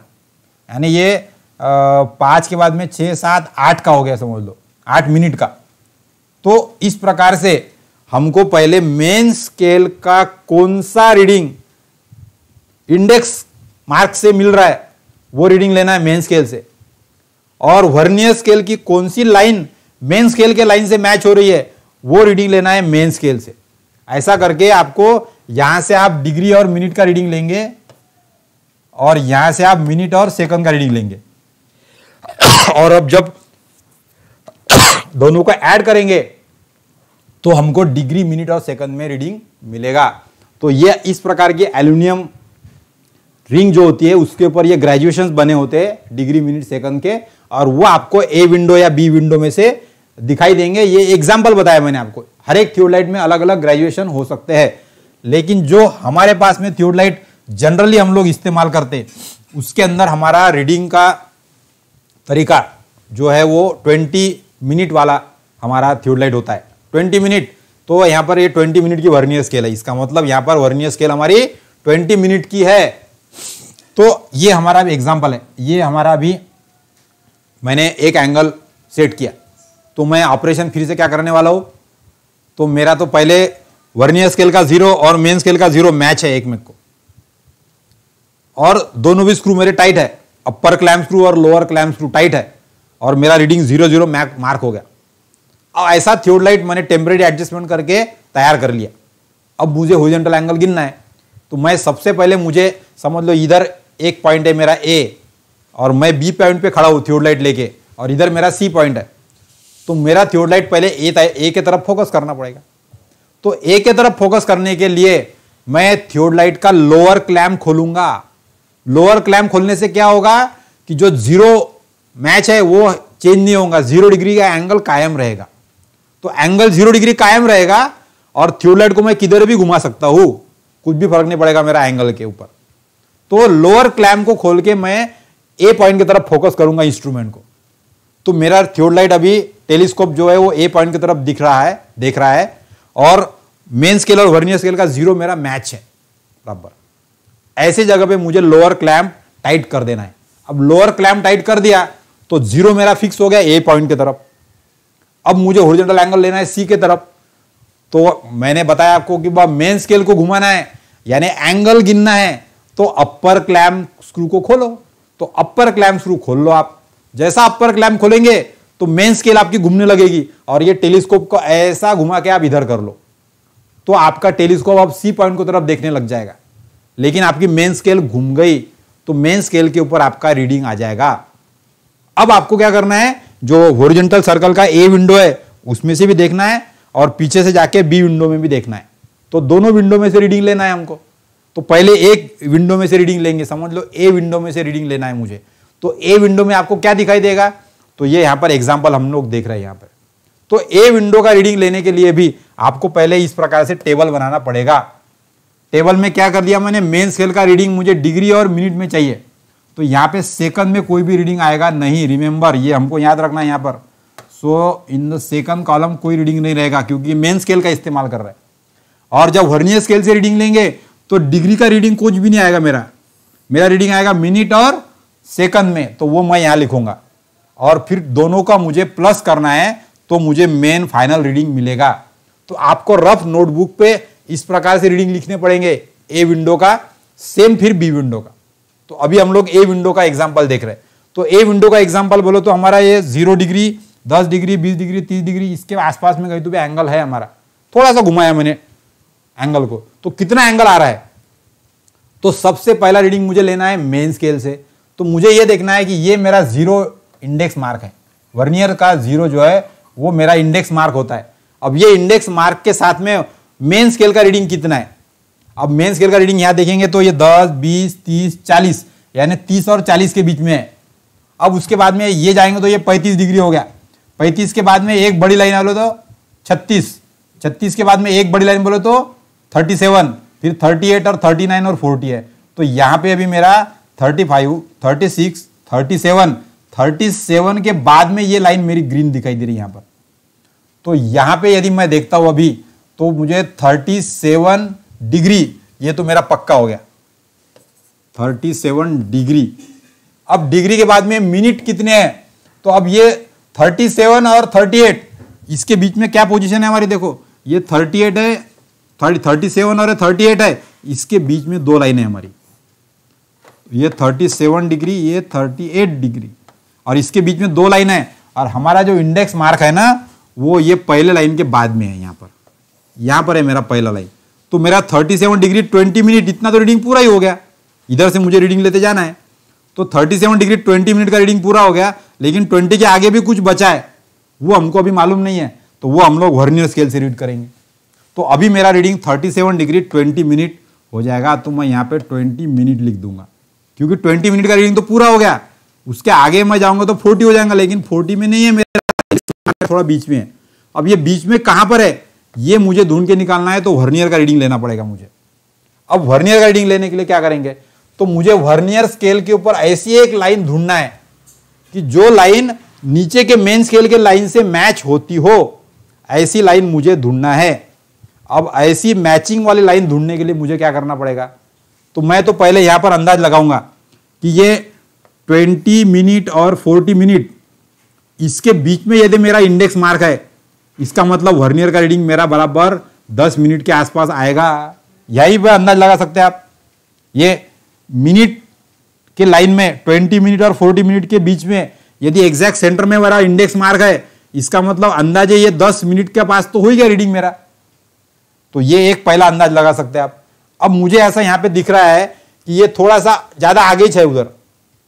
यानी ये पांच पाँच के बाद में छः सात आठ का हो गया समझ लो आठ मिनट का तो इस प्रकार से हमको पहले मेन स्केल का कौन सा रीडिंग इंडेक्स मार्क से मिल रहा है वो रीडिंग लेना है मेन स्केल से और वर्नियर स्केल की कौन सी लाइन मेन स्केल के लाइन से मैच हो रही है वो रीडिंग लेना है मेन स्केल से ऐसा करके आपको यहां से आप डिग्री और मिनट का रीडिंग लेंगे और यहां से आप मिनट और सेकंड का रीडिंग लेंगे और अब जब दोनों को ऐड करेंगे तो हमको डिग्री मिनट और सेकंड में रीडिंग मिलेगा तो ये इस प्रकार की एल्यूमिनियम रिंग जो होती है उसके ऊपर ये ग्रेजुएशन बने होते हैं डिग्री मिनट सेकंड के और वो आपको ए विंडो या बी विंडो में से दिखाई देंगे ये एग्जाम्पल बताया मैंने आपको हर एक थियोडलाइट में अलग अलग ग्रेजुएशन हो सकते हैं लेकिन जो हमारे पास में थियोडलाइट जनरली हम लोग इस्तेमाल करते उसके अंदर हमारा रीडिंग का तरीका जो है वो ट्वेंटी मिनट वाला हमारा थियोडलाइट होता है ट्वेंटी मिनट तो यहाँ पर ये 20 मिनट की वर्नियर स्केल है इसका मतलब यहाँ पर वर्नियर स्केल हमारी 20 मिनट की है तो ये हमारा भी एग्जाम्पल है ये हमारा भी मैंने एक एंगल सेट किया तो मैं ऑपरेशन फिर से क्या करने वाला हूँ तो मेरा तो पहले वर्नियर स्केल का जीरो और मेन स्केल का जीरो मैच है एक मिनट को और दोनों भी स्क्रू मेरे टाइट है अपर क्लैम स्क्रू और लोअर क्लैम स्क्रू टाइट है और मेरा रीडिंग जीरो जीरो मार्क हो गया अब ऐसा थियोडलाइट मैंने टेम्परेरी एडजस्टमेंट करके तैयार कर लिया अब मुझे होजेंटल एंगल गिनना है तो मैं सबसे पहले मुझे समझ लो इधर एक पॉइंट है मेरा ए और मैं बी पॉइंट पे खड़ा हूँ थ्योडलाइट लेके और इधर मेरा सी पॉइंट है तो मेरा थ्योडलाइट पहले ए ए के तरफ फोकस करना पड़ेगा तो ए के तरफ फोकस करने के लिए मैं थ्योडलाइट का लोअर क्लैम खोलूंगा लोअर क्लैम खोलने से क्या होगा कि जो जीरो मैच है वो चेंज नहीं होगा जीरो डिग्री का एंगल कायम रहेगा तो एंगल जीरो डिग्री कायम रहेगा और थ्योडलाइट को मैं किधर भी घुमा सकता हूं कुछ भी फर्क नहीं पड़ेगा मेरा एंगल के ऊपर तो लोअर क्लैम को खोल के मैं ए पॉइंट की तरफ फोकस करूंगा इंस्ट्रूमेंट को तो मेरा लाइट अभी टेलीस्कोप जो है वो ए पॉइंट की तरफ दिख रहा है देख रहा है और मेन स्केल और वर्नियर स्केल का जीरो मेरा मैच है बराबर ऐसे जगह पे मुझे लोअर क्लैम्प टाइट कर देना है अब लोअर क्लैम टाइट कर दिया तो जीरो मेरा फिक्स हो गया ए पॉइंट की तरफ अब मुझे ओरिजिनल एंगल लेना है सी के तरफ तो मैंने बताया आपको कि मेन स्केल को घुमाना है यानी एंगल गिनना है तो अपर क्लैम स्क्रू को खोलो तो अपर क्लैम स्क्रू खोल लो आप जैसा अपर क्लैम खोलेंगे तो मेन स्केल आपकी घूमने लगेगी और ये टेलीस्कोप को ऐसा घुमा के आप इधर कर लो तो आपका टेलीस्कोप अब सी पॉइंट को तरफ देखने लग जाएगा लेकिन आपकी मेन स्केल घूम गई तो मेन स्केल के ऊपर आपका रीडिंग आ जाएगा अब आपको क्या करना है जो होरिजेंटल सर्कल का ए विंडो है उसमें से भी देखना है और पीछे से जाके बी विंडो में भी देखना है तो दोनों विंडो में से रीडिंग लेना है हमको तो पहले एक विंडो में से रीडिंग लेंगे समझ लो ए विंडो में से रीडिंग लेना है मुझे तो ए विंडो में आपको क्या दिखाई देगा तो ये यहाँ पर एग्जाम्पल हम लोग देख रहे हैं यहाँ पर तो ए विंडो का रीडिंग लेने के लिए भी आपको पहले इस प्रकार से टेबल बनाना पड़ेगा टेबल में क्या कर दिया मैंने मेन स्केल का रीडिंग मुझे डिग्री और मिनट में चाहिए तो यहाँ पे सेकंड में कोई भी रीडिंग आएगा नहीं रिमेंबर ये हमको याद रखना है यहाँ पर so in the second column कोई रीडिंग नहीं रहेगा क्योंकि मेन स्केल का इस्तेमाल कर रहा है और जब वर्नियर स्केल से रीडिंग लेंगे तो डिग्री का रीडिंग कुछ भी नहीं आएगा मेरा मेरा रीडिंग आएगा मिनट और सेकंड में तो वो मैं यहाँ लिखूंगा और फिर दोनों का मुझे प्लस करना है तो मुझे मेन फाइनल रीडिंग मिलेगा तो आपको रफ नोटबुक पे इस प्रकार से रीडिंग लिखने पड़ेंगे ए विंडो का सेम फिर बी विंडो का तो अभी हम लोग ए विंडो का एग्जाम्पल देख रहे हैं तो ए विंडो का एग्जाम्पल बोलो तो हमारा ये जीरो डिग्री दस डिग्री बीस डिग्री तीस डिग्री इसके आसपास में कहीं तो भी एंगल है हमारा थोड़ा सा घुमाया मैंने एंगल को तो कितना एंगल आ रहा है तो सबसे पहला रीडिंग मुझे लेना है मेन स्केल से तो मुझे यह देखना है कि यह मेरा जीरो इंडेक्स मार्क है वर्नियर का जीरो जो है वो मेरा इंडेक्स मार्क होता है अब ये इंडेक्स मार्क के साथ में मेन स्केल का रीडिंग कितना है अब मेन स्केल का रीडिंग यहां देखेंगे तो ये 10, 20, 30, 40 यानी 30 और 40 के बीच में है अब उसके बाद में ये जाएंगे तो ये 35 डिग्री हो गया 35 के बाद में एक बड़ी लाइन बोलो तो 36, 36 के बाद में एक बड़ी लाइन बोलो तो थर्टी सेवन फिर थर्टी एट और थर्टी नाइन और फोर्टी है तो यहाँ पे अभी मेरा thirty five thirty six thirty seven thirty seven के बाद में ये लाइन मेरी ग्रीन दिखाई दे रही है यहाँ पर तो यहाँ पे यदि मैं देखता हूँ अभी तो मुझे थर्टी सेवन डिग्री ये तो मेरा पक्का हो गया थर्टी सेवन डिग्री अब डिग्री के बाद में मिनट कितने हैं तो अब ये थर्टी सेवन और थर्टी एट इसके बीच में क्या पोजीशन है हमारी देखो ये थर्टी एट है थर्टी थर्टी सेवन और थर्टी एट है इसके बीच में दो लाइनें हमारी ये थर्टी सेवन डिग्री ये थर्टी एट डिग्री और इसके बीच में दो लाइन है और हमारा जो इंडेक्स मार्क है ना वो ये पहले लाइन के बाद में है यहाँ पर यहाँ पर है मेरा पहला लाइन तो मेरा thirty seven degree twenty minute इतना तो रीडिंग पूरा ही हो गया इधर से मुझे रीडिंग लेते जाना है तो thirty seven degree twenty minute का रीडिंग पूरा हो गया लेकिन ट्वेंटी के आगे भी कुछ बचा है वो हमको अभी मालूम नहीं है तो वो हम लोग वर्नियर स्केल से रीड करेंगे तो अभी मेरा रीडिंग 37 डिग्री 20 मिनट हो जाएगा तो मैं यहाँ पे 20 मिनट लिख दूंगा क्योंकि 20 मिनट का रीडिंग तो पूरा हो गया उसके आगे मैं जाऊंगा तो 40 हो जाएगा लेकिन 40 में नहीं है मेरा थोड़ा बीच में है अब ये बीच में कहाँ पर है ये मुझे ढूंढ के निकालना है तो वर्नियर का रीडिंग लेना पड़ेगा मुझे अब वर्नियर का रीडिंग लेने के लिए क्या करेंगे तो मुझे वर्नियर स्केल के ऊपर ऐसी एक लाइन ढूंढना है कि जो लाइन नीचे के मेन स्केल के लाइन से मैच होती हो ऐसी लाइन मुझे ढूंढना है अब ऐसी मैचिंग वाली लाइन ढूंढने के लिए मुझे क्या करना पड़ेगा तो मैं तो पहले यहां पर अंदाज लगाऊंगा कि ये 20 मिनट और 40 मिनट इसके बीच में यदि मेरा इंडेक्स मार्क है इसका मतलब वर्नियर का रीडिंग मेरा बराबर 10 मिनट के आसपास आएगा यही पर अंदाज लगा सकते हैं आप ये मिनट के लाइन में ट्वेंटी मिनट और फोर्टी मिनट के बीच में यदि एग्जैक्ट सेंटर में मेरा इंडेक्स मार्क है इसका मतलब अंदाजे ये दस मिनट के पास तो हो ही गया रीडिंग मेरा तो ये एक पहला अंदाज लगा सकते हैं आप अब मुझे ऐसा यहाँ पे दिख रहा है कि ये थोड़ा सा ज़्यादा आगे ही है उधर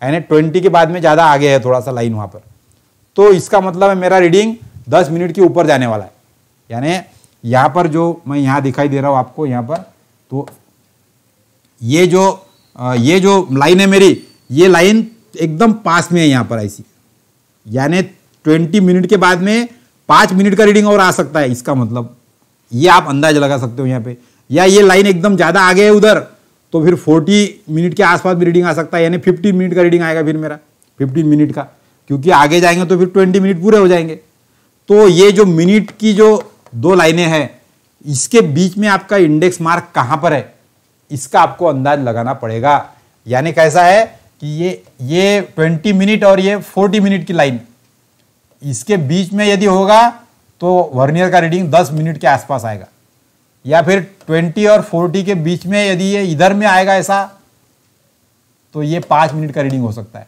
यानी ट्वेंटी के बाद में ज़्यादा आगे है थोड़ा सा लाइन वहाँ पर तो इसका मतलब है मेरा रीडिंग दस मिनट के ऊपर जाने वाला है यानी यहाँ पर जो मैं यहाँ दिखाई दे रहा हूँ आपको यहाँ पर तो ये जो ये जो लाइन है मेरी ये लाइन एकदम पास में है यहाँ पर ऐसी यानी ट्वेंटी मिनट के बाद में पाँच मिनट का रीडिंग और आ सकता है इसका मतलब ये आप अंदाज लगा सकते हो यहाँ पे या ये लाइन एकदम ज़्यादा आगे है उधर तो फिर 40 मिनट के आसपास भी रीडिंग आ सकता है यानी 15 मिनट का रीडिंग आएगा फिर मेरा 15 मिनट का क्योंकि आगे जाएंगे तो फिर 20 मिनट पूरे हो जाएंगे तो ये जो मिनट की जो दो लाइनें हैं इसके बीच में आपका इंडेक्स मार्क कहाँ पर है इसका आपको अंदाज लगाना पड़ेगा यानी कैसा है कि ये ये ट्वेंटी मिनट और ये फोर्टी मिनट की लाइन इसके बीच में यदि होगा तो वर्नियर का रीडिंग 10 मिनट के आसपास आएगा या फिर 20 और 40 के बीच में यदि ये इधर में आएगा ऐसा तो ये पांच मिनट का रीडिंग हो सकता है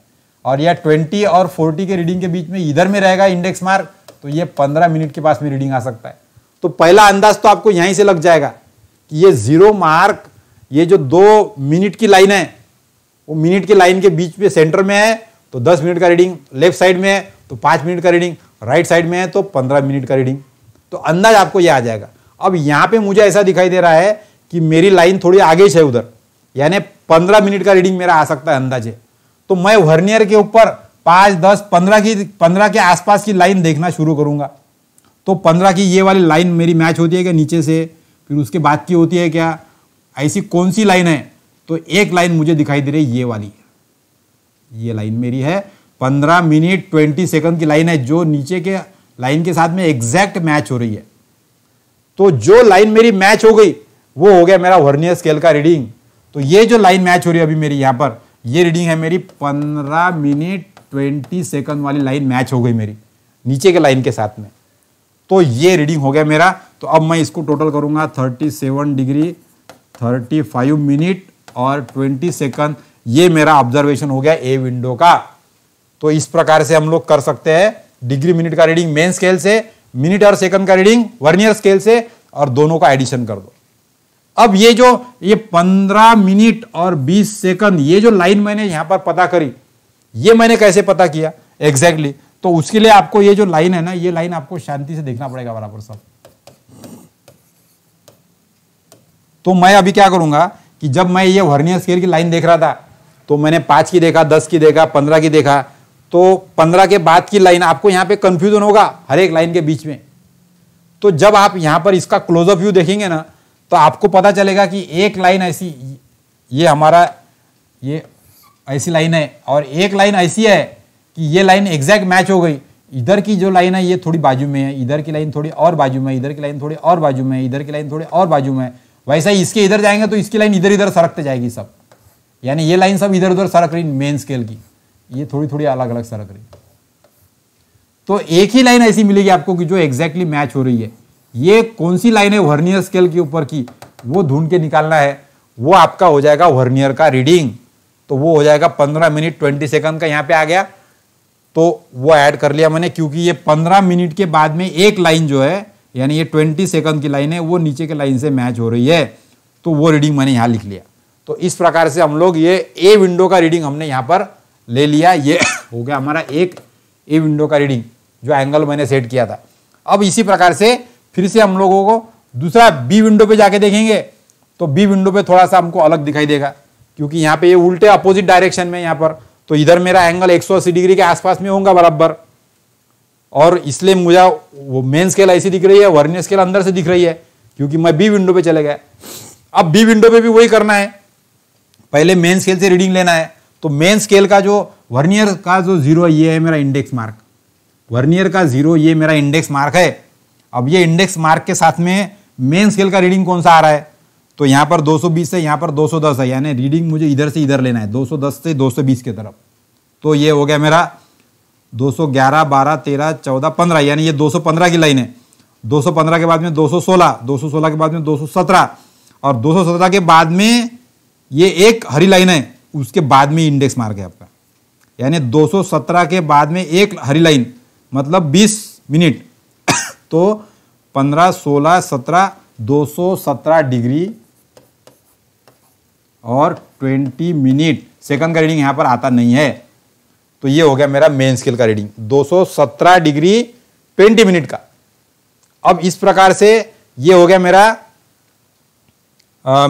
और या 20 और 40 के रीडिंग के बीच में इधर में रहेगा इंडेक्स मार्क तो ये 15 मिनट के पास में रीडिंग आ सकता है तो पहला अंदाज तो आपको यहीं से लग जाएगा कि ये जीरो मार्क ये जो दो मिनट की लाइन है वो मिनट की लाइन के बीच में सेंटर में है तो दस मिनट का रीडिंग लेफ्ट साइड में है तो पांच मिनट का रीडिंग राइट साइड में है तो पंद्रह मिनट का रीडिंग तो अंदाज आपको यह आ जाएगा अब यहाँ पे मुझे ऐसा दिखाई दे रहा है कि मेरी लाइन थोड़ी आगे से उधर यानी पंद्रह मिनट का रीडिंग मेरा आ सकता है अंदाजे तो मैं वर्नियर के ऊपर पाँच दस पंद्रह की पंद्रह के आसपास की लाइन देखना शुरू करूंगा तो पंद्रह की ये वाली लाइन मेरी मैच होती है क्या नीचे से फिर उसके बाद की होती है क्या ऐसी कौन सी लाइन है तो एक लाइन मुझे दिखाई दे रही है ये वाली ये लाइन मेरी है पंद्रह मिनट ट्वेंटी सेकंड की लाइन है जो नीचे के लाइन के साथ में एग्जैक्ट मैच हो रही है तो जो लाइन मेरी मैच हो गई वो हो गया मेरा वर्नियर स्केल का रीडिंग तो ये जो लाइन मैच हो रही है अभी मेरी यहाँ पर ये रीडिंग है मेरी पंद्रह मिनट ट्वेंटी सेकंड वाली लाइन मैच हो गई मेरी नीचे के लाइन के साथ में तो ये रीडिंग हो गया मेरा तो अब मैं इसको टोटल करूंगा 37 डिग्री 35 मिनट और 20 सेकंड ये मेरा ऑब्जर्वेशन हो गया ए विंडो का तो इस प्रकार से हम लोग कर सकते हैं डिग्री मिनट का रीडिंग मेन स्केल से मिनट और सेकंड का रीडिंग वर्नियर स्केल से और दोनों का एडिशन कर दो अब ये जो ये पंद्रह मिनट और बीस सेकंड ये जो लाइन मैंने यहां पर पता करी ये मैंने कैसे पता किया एग्जैक्टली exactly. तो उसके लिए आपको ये जो लाइन है ना ये लाइन आपको शांति से देखना पड़ेगा बराबर सब तो मैं अभी क्या करूंगा कि जब मैं ये वर्नियर स्केल की लाइन देख रहा था तो मैंने पांच की देखा दस की देखा पंद्रह की देखा तो पंद्रह के बाद की लाइन आपको यहाँ पे कन्फ्यूजन होगा हर एक लाइन के बीच में तो जब आप यहाँ पर इसका क्लोजअप व्यू देखेंगे ना तो आपको पता चलेगा कि एक लाइन ऐसी ये हमारा ये ऐसी लाइन है और एक लाइन ऐसी है कि ये लाइन एग्जैक्ट मैच हो गई इधर की जो लाइन है ये थोड़ी बाजू में है इधर की लाइन थोड़ी और बाजू में इधर की लाइन थोड़ी और बाजू में इधर की लाइन थोड़ी और बाजू में वैसा ही इसके इधर जाएंगे तो इसकी लाइन इधर इधर सरकते जाएगी सब यानी ये लाइन सब इधर उधर सरक रही मेन स्केल की ये थोड़ी थोड़ी अलग अलग सरक रही तो एक ही लाइन ऐसी मिलेगी आपको कि जो एग्जैक्टली exactly मैच हो रही है ये कौन सी लाइन है वर्नियर स्केल के ऊपर की वो ढूंढ के निकालना है वो आपका हो जाएगा वर्नियर का रीडिंग तो वो हो जाएगा पंद्रह मिनट ट्वेंटी सेकंड का यहां पे आ गया तो वो ऐड कर लिया मैंने क्योंकि ये पंद्रह मिनट के बाद में एक लाइन जो है यानी ये ट्वेंटी सेकंड की लाइन है वो नीचे के लाइन से मैच हो रही है तो वो रीडिंग मैंने यहां लिख लिया तो इस प्रकार से हम लोग ये ए विंडो का रीडिंग हमने यहां पर ले लिया ये *coughs* हो गया हमारा एक ए विंडो का रीडिंग जो एंगल मैंने सेट किया था अब इसी प्रकार से फिर से हम लोगों को दूसरा बी विंडो पे जाके देखेंगे तो बी विंडो पे थोड़ा सा हमको अलग दिखाई देगा क्योंकि यहाँ पे ये उल्टे अपोजिट डायरेक्शन में यहाँ पर तो इधर मेरा एंगल एक डिग्री के आसपास में होगा बराबर और इसलिए मुझे वो मेन स्केल ऐसी दिख रही है वर्ण स्केल अंदर से दिख रही है क्योंकि मैं बी विंडो पे चले गया अब बी विंडो पे भी वही करना है पहले मेन स्केल से रीडिंग लेना है तो मेन स्केल का जो वर्नियर का जो जीरो ये है मेरा इंडेक्स मार्क वर्नियर का जीरो ये मेरा इंडेक्स मार्क है अब ये इंडेक्स मार्क के साथ में मेन स्केल का रीडिंग कौन सा आ रहा है तो यहाँ पर 220 है यहाँ पर 210 है यानी रीडिंग मुझे इधर से इधर लेना है 210 से 220 के तरफ तो ये हो गया मेरा 211, 12, 13, 14, 15 यानी ये 215 की लाइन है 215 के बाद में 216, 216 के बाद में 217 और 217 के बाद में ये एक हरी लाइन है उसके बाद में इंडेक्स मार गया आपका यानी 217 के बाद में एक हरी लाइन मतलब 20 मिनट *coughs* तो 15 16 17 217 डिग्री और 20 मिनट सेकंड का रीडिंग यहां पर आता नहीं है तो ये हो गया मेरा मेन स्केल का रीडिंग 217 डिग्री 20 मिनट का अब इस प्रकार से ये हो गया मेरा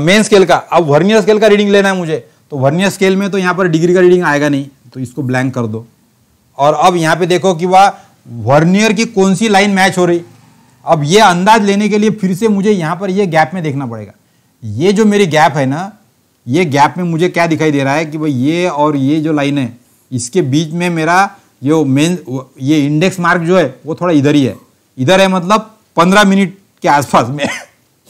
मेन स्केल का अब वर्नियर स्केल का रीडिंग लेना है मुझे तो वर्नियर स्केल में तो यहाँ पर डिग्री का रीडिंग आएगा नहीं तो इसको ब्लैंक कर दो और अब यहाँ पे देखो कि वह वर्नियर की कौन सी लाइन मैच हो रही अब ये अंदाज लेने के लिए फिर से मुझे यहाँ पर ये गैप में देखना पड़ेगा ये जो मेरी गैप है ना ये गैप में मुझे क्या दिखाई दे रहा है कि भाई ये और ये जो लाइन है इसके बीच में मेरा जो मेन ये इंडेक्स मार्क जो है वो थोड़ा इधर ही है इधर है मतलब पंद्रह मिनट के आसपास में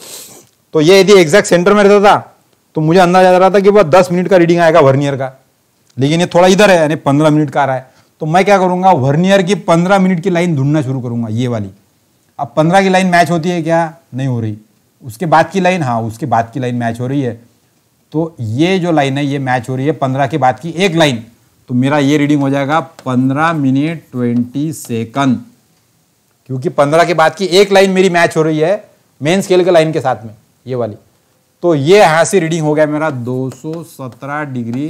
*laughs* तो ये यदि एग्जैक्ट सेंटर में रहता था तो मुझे अंदाजा आ रहा था कि वह दस मिनट का रीडिंग आएगा वर्नियर का लेकिन ये थोड़ा इधर है यानी पंद्रह मिनट का आ रहा है तो मैं क्या करूंगा वर्नियर की पंद्रह मिनट की लाइन ढूंढना शुरू करूंगा ये वाली अब पंद्रह की लाइन मैच होती है क्या नहीं हो रही उसके बाद की लाइन हाँ उसके बाद की लाइन मैच हो रही है तो ये जो लाइन है ये मैच हो रही है पंद्रह के बाद की एक लाइन तो मेरा ये रीडिंग हो जाएगा पंद्रह मिनट ट्वेंटी सेकंड क्योंकि पंद्रह के बाद की एक लाइन मेरी मैच हो रही है मेन स्केल के लाइन के साथ में ये वाली तो ये यहाँ से रीडिंग हो गया मेरा 217 डिग्री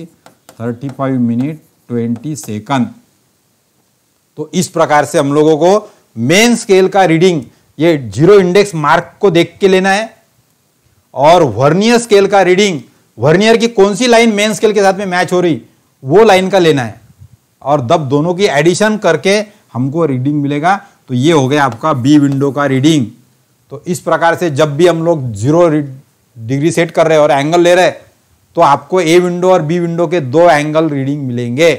35 मिनट 20 सेकंड तो इस प्रकार से हम लोगों को मेन स्केल का रीडिंग ये जीरो इंडेक्स मार्क को देख के लेना है और वर्नियर स्केल का रीडिंग वर्नियर की कौन सी लाइन मेन स्केल के साथ में मैच हो रही वो लाइन का लेना है और दब दोनों की एडिशन करके हमको रीडिंग मिलेगा तो ये हो गया आपका बी विंडो का रीडिंग तो इस प्रकार से जब भी हम लोग जीरो डिग्री सेट कर रहे और एंगल ले रहे तो आपको ए विंडो और बी विंडो के दो एंगल रीडिंग मिलेंगे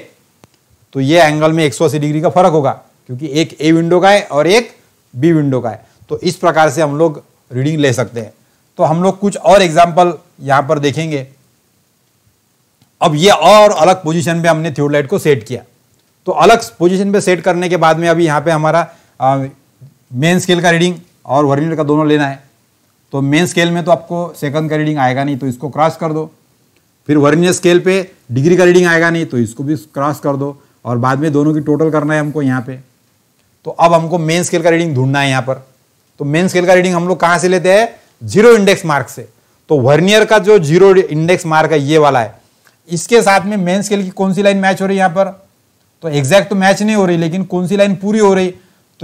तो ये एंगल में एक डिग्री का फर्क होगा क्योंकि एक ए विंडो का है और एक बी विंडो का है तो इस प्रकार से हम लोग रीडिंग ले सकते हैं तो हम लोग कुछ और एग्जाम्पल यहां पर देखेंगे अब ये और अलग पोजीशन पे हमने थ्योरलाइट को सेट किया तो अलग पोजीशन पे सेट करने के बाद में अभी यहां पे हमारा मेन स्केल का रीडिंग और वर्नियर का दोनों लेना है तो मेन स्केल में तो आपको सेकंड का रीडिंग आएगा नहीं तो इसको क्रॉस कर दो फिर वर्नियर स्केल पे डिग्री का रीडिंग आएगा नहीं तो इसको भी क्रॉस कर दो और बाद में दोनों की टोटल करना है हमको यहाँ पे तो अब हमको मेन स्केल का रीडिंग ढूंढना है यहाँ पर तो मेन स्केल का रीडिंग हम लोग कहाँ से लेते हैं जीरो इंडेक्स मार्क से तो वर्नियर का जो जीरो इंडेक्स मार्क है ये वाला है इसके साथ में मेन स्केल की कौन सी लाइन मैच हो रही है यहाँ पर तो एग्जैक्ट तो मैच नहीं हो रही लेकिन कौन सी लाइन पूरी हो रही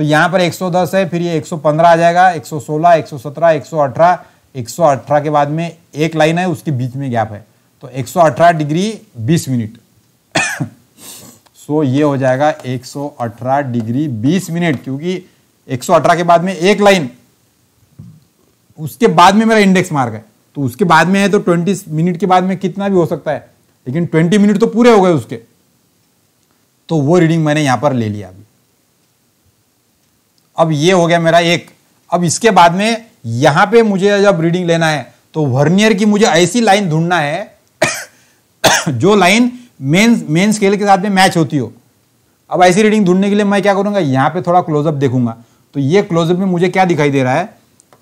तो यहाँ पर 110 है फिर ये 115 आ जाएगा 116, 117, 118, 118 के बाद में एक लाइन है उसके बीच में गैप है तो 118 डिग्री 20 मिनट *coughs* सो ये हो जाएगा 118 डिग्री 20 मिनट क्योंकि 118 के बाद में एक लाइन उसके बाद में मेरा इंडेक्स मार्क है तो उसके बाद में है तो 20 मिनट के बाद में कितना भी हो सकता है लेकिन 20 मिनट तो पूरे हो गए उसके तो वो रीडिंग मैंने यहाँ पर ले लिया अभी अब ये हो गया मेरा एक अब इसके बाद में यहां पे मुझे जब रीडिंग लेना है तो वर्नियर की मुझे ऐसी लाइन ढूंढना है *coughs* जो लाइन मेन मेन स्केल के साथ में मैच होती हो अब ऐसी रीडिंग ढूंढने के लिए मैं क्या करूंगा यहां पे थोड़ा क्लोजअप देखूंगा तो ये क्लोजअप में मुझे क्या दिखाई दे रहा है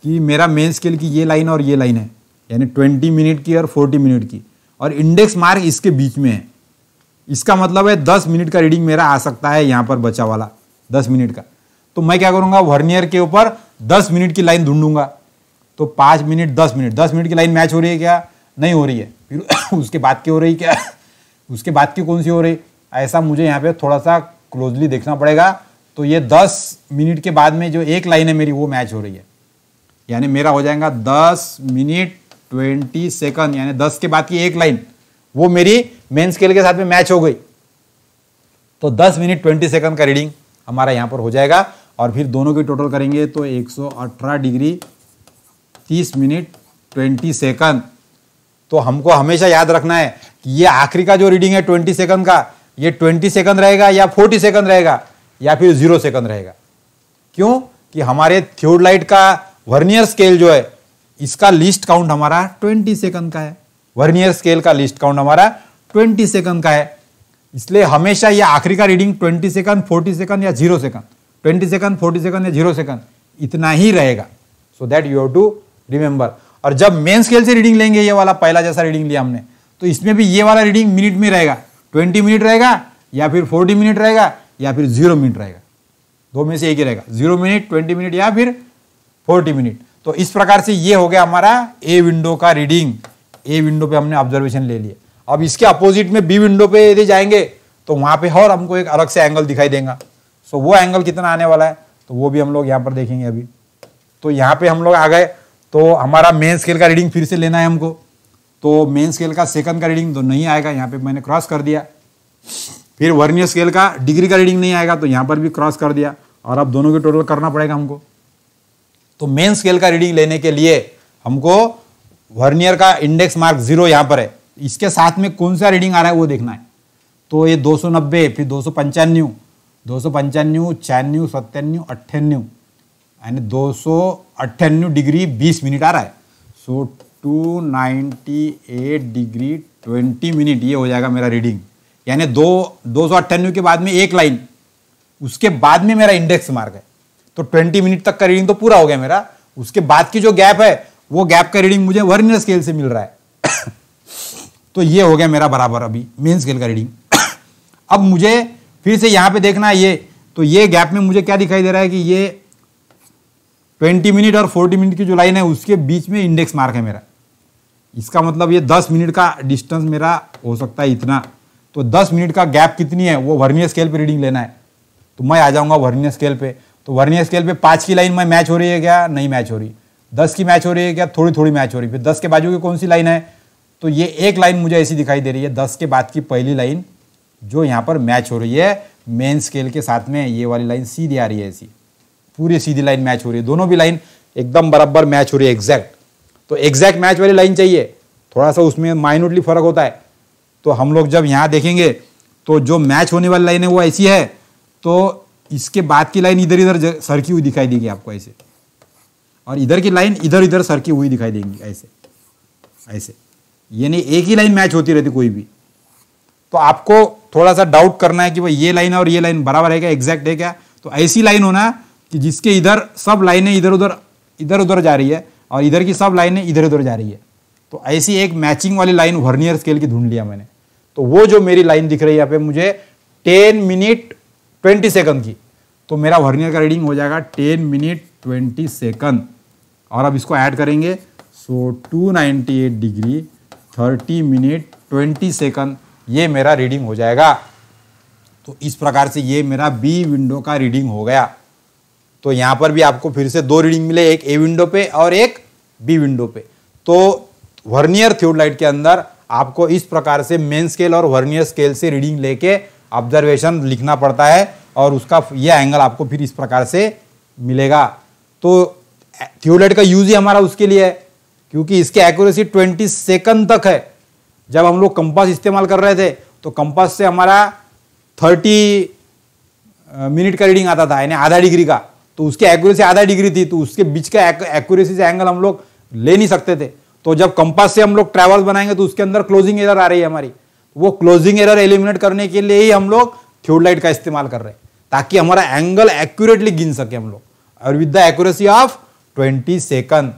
कि मेरा मेन स्केल की ये लाइन और ये लाइन है यानी ट्वेंटी मिनट की और फोर्टी मिनट की और इंडेक्स मार्क इसके बीच में है इसका मतलब है दस मिनट का रीडिंग मेरा आ सकता है यहां पर बचा वाला दस मिनट का तो मैं क्या करूंगा वर्नियर के ऊपर दस मिनट की लाइन ढूंढूंगा तो पांच मिनट दस मिनट दस मिनट की लाइन मैच हो रही है क्या नहीं हो रही है फिर *coughs* उसके बाद की हो रही क्या *coughs* उसके बाद की कौन सी हो रही ऐसा मुझे यहाँ पे थोड़ा सा क्लोजली देखना पड़ेगा तो ये दस मिनट के बाद में जो एक लाइन है मेरी वो मैच हो रही है यानी मेरा हो जाएगा दस मिनट ट्वेंटी सेकंड यानी दस के बाद की एक लाइन वो मेरी मेन स्केल के साथ में मैच हो गई तो दस मिनट ट्वेंटी सेकंड का रीडिंग हमारा यहाँ पर हो जाएगा और फिर दोनों की टोटल करेंगे तो 118 डिग्री 30 मिनट 20 सेकंड तो हमको हमेशा याद रखना है कि ये आखिरी का जो रीडिंग है 20 सेकंड का ये 20 सेकंड रहेगा या 40 सेकंड रहेगा या फिर जीरो सेकंड रहेगा क्यों कि हमारे लाइट का वर्नियर स्केल जो है इसका लिस्ट काउंट हमारा 20 सेकंड का है वर्नियर स्केल का लिस्ट काउंट हमारा 20 सेकंड का है इसलिए हमेशा ये आखिरी का रीडिंग 20 सेकंड 40 सेकंड या zero second twenty second forty second या जीरो सेकंड इतना ही रहेगा so that you have to remember और जब मेन स्केल से रीडिंग लेंगे ये वाला पहला जैसा रीडिंग लिया हमने तो इसमें भी ये वाला रीडिंग मिनट में रहेगा ट्वेंटी मिनट रहेगा या फिर फोर्टी मिनट रहेगा या फिर जीरो मिनट रहेगा दो में से एक ही रहेगा जीरो मिनट ट्वेंटी मिनट या फिर फोर्टी मिनट तो इस प्रकार से ये हो गया हमारा ए विंडो का रीडिंग ए विंडो पे हमने ऑब्जर्वेशन ले लिया अब इसके अपोजिट में बी विंडो पे यदि जाएंगे तो वहां पे और हमको एक अलग से एंगल दिखाई देगा सो वो एंगल कितना आने वाला है तो वो भी हम लोग यहाँ पर देखेंगे अभी तो यहाँ पे हम लोग आ गए तो हमारा मेन स्केल का रीडिंग फिर से लेना है हमको तो मेन स्केल का सेकंड का रीडिंग तो नहीं आएगा यहाँ पे मैंने क्रॉस कर दिया फिर वर्नियर स्केल का डिग्री का रीडिंग नहीं आएगा तो यहाँ पर भी क्रॉस कर दिया और अब दोनों के टोटल करना पड़ेगा हमको तो मेन स्केल का रीडिंग लेने के लिए हमको वर्नियर का इंडेक्स मार्क जीरो यहाँ पर है इसके साथ में कौन सा रीडिंग आ रहा है वो देखना है तो ये दो फिर दो दो सौ पंचानवे छियानवे सत्तानवे अट्ठानवे यानी दो सौ अट्ठानवे डिग्री बीस मिनट आ रहा है so two ninety eight degree twenty minute ये हो जाएगा मेरा रीडिंग यानी दो दो सौ अट्ठानवे के बाद में एक लाइन उसके बाद में मेरा इंडेक्स मार्क है तो ट्वेंटी मिनट तक का रीडिंग तो पूरा हो गया मेरा उसके बाद की जो गैप है वो गैप का रीडिंग मुझे वर्नियर स्केल से मिल रहा है *coughs* तो ये हो गया मेरा बराबर अभी मेन स्केल का रीडिंग *coughs* अब मुझे फिर से यहां पे देखना है ये तो ये गैप में मुझे क्या दिखाई दे रहा है कि ये 20 मिनट और 40 मिनट की जो लाइन है उसके बीच में इंडेक्स मार्क है मेरा इसका मतलब ये 10 मिनट का डिस्टेंस मेरा हो सकता है इतना तो 10 मिनट का गैप कितनी है वो वर्नियर स्केल पे रीडिंग लेना है तो मैं आ जाऊंगा वर्नियर स्केल पे तो वर्नियर स्केल पे पाँच की लाइन में मैच हो रही है क्या नहीं मैच हो रही दस की मैच हो रही है क्या थोड़ी थोड़ी मैच हो रही फिर दस के बाजू की कौन सी लाइन है तो ये एक लाइन मुझे ऐसी दिखाई दे रही है दस के बाद की पहली लाइन जो यहाँ पर मैच हो रही है मेन स्केल के साथ में ये वाली लाइन सीधी आ रही है ऐसी पूरी सीधी लाइन मैच हो रही है दोनों भी लाइन एकदम बराबर मैच हो रही है एग्जैक्ट तो एग्जैक्ट मैच वाली लाइन चाहिए थोड़ा सा उसमें माइनूटली फर्क होता है तो हम लोग जब यहाँ देखेंगे तो जो मैच होने वाली लाइन है वो ऐसी है तो इसके बाद की लाइन इधर इधर सरकी हुई दिखाई देगी आपको ऐसे और इधर की लाइन इधर इधर सरकी हुई दिखाई देगी ऐसे ऐसे यानी एक ही लाइन मैच होती रहती कोई भी तो आपको थोड़ा सा डाउट करना है कि भाई ये लाइन और ये लाइन बराबर है क्या एग्जैक्ट है क्या तो ऐसी लाइन होना कि जिसके इधर सब लाइनें इधर उधर इधर उधर जा रही है और इधर की सब लाइनें इधर उधर जा रही है तो ऐसी एक मैचिंग वाली लाइन वर्नियर स्केल की ढूंढ लिया मैंने तो वो जो मेरी लाइन दिख रही है यहाँ पे मुझे टेन मिनट ट्वेंटी सेकंड की तो मेरा वर्नियर का रीडिंग हो जाएगा टेन मिनट ट्वेंटी सेकंड और अब इसको ऐड करेंगे so two ninety eight degree thirty minute twenty second ये मेरा रीडिंग हो जाएगा तो इस प्रकार से ये मेरा बी विंडो का रीडिंग हो गया तो यहाँ पर भी आपको फिर से दो रीडिंग मिले एक ए विंडो पे और एक बी विंडो पे तो वर्नियर थ्योडलाइट के अंदर आपको इस प्रकार से मेन स्केल और वर्नियर स्केल से रीडिंग लेके ऑब्जर्वेशन लिखना पड़ता है और उसका यह एंगल आपको फिर इस प्रकार से मिलेगा तो थ्योडलाइट का यूज ही हमारा उसके लिए है क्योंकि इसकी एक्यूरेसी ट्वेंटी सेकंड तक है जब हम लोग कंपास इस्तेमाल कर रहे थे तो कंपास से हमारा थर्टी मिनट का रीडिंग आता था यानी आधा डिग्री का तो उसकी एक्यूरेसी आधा डिग्री थी तो उसके बीच का एक्यूरेसी से एंगल हम लोग ले नहीं सकते थे तो जब कंपास से हम लोग ट्रैवल बनाएंगे तो उसके अंदर क्लोजिंग एरर आ रही है हमारी तो वो क्लोजिंग एरर एलिमिनेट करने के लिए ही हम लोग थ्योडलाइट का इस्तेमाल कर रहे हैं ताकि हमारा एंगल एक्यूरेटली गिन सके हम लोग और with the accuracy of twenty second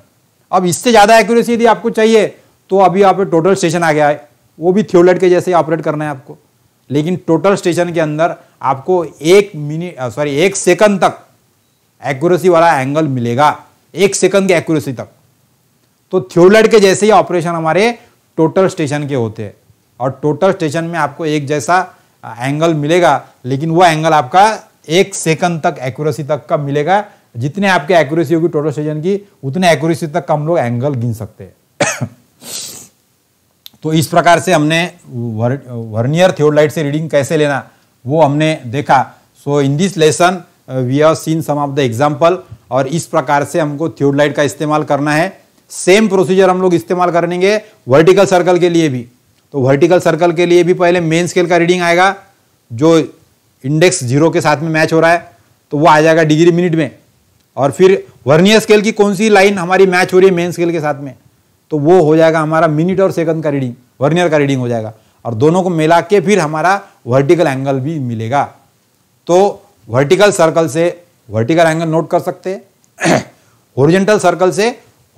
अब इससे ज़्यादा एक्यूरेसी यदि आपको चाहिए तो अभी आप टोटल स्टेशन आ गया है वो भी थियोलेट के जैसे ऑपरेट करना है आपको लेकिन टोटल स्टेशन के अंदर आपको एक मिनट सॉरी एक सेकंड तक एक्यूरेसी वाला एंगल मिलेगा एक सेकंड के एक्यूरेसी तक तो थियोलेट के जैसे ही ऑपरेशन हमारे टोटल स्टेशन के होते हैं और टोटल स्टेशन में आपको एक जैसा एंगल मिलेगा लेकिन वह एंगल आपका एक सेकंड तक एक्यूरेसी तक का मिलेगा जितने आपके एक्यूरेसी होगी टोटल स्टेशन की उतने एक्यूरेसी तक हम लोग एंगल गिन सकते हैं तो इस प्रकार से हमने वर, वर्नियर थियोडलाइट से रीडिंग कैसे लेना वो हमने देखा so in this lesson we have seen some of the example और इस प्रकार से हमको थियोडलाइट का इस्तेमाल करना है सेम प्रोसीजर हम लोग इस्तेमाल करेंगे वर्टिकल सर्कल के लिए भी तो वर्टिकल सर्कल के लिए भी पहले मेन स्केल का रीडिंग आएगा जो इंडेक्स जीरो के साथ में मैच हो रहा है तो वो आ जाएगा डिग्री मिनट में और फिर वर्नियर स्केल की कौन सी लाइन हमारी मैच हो रही है मेन स्केल के साथ में तो वो हो जाएगा हमारा मिनट और सेकंड का रीडिंग वर्नियर का रीडिंग हो जाएगा और दोनों को मिला के फिर हमारा वर्टिकल एंगल भी मिलेगा तो वर्टिकल सर्कल से वर्टिकल एंगल नोट कर सकते होरिजेंटल *clears throat* सर्कल से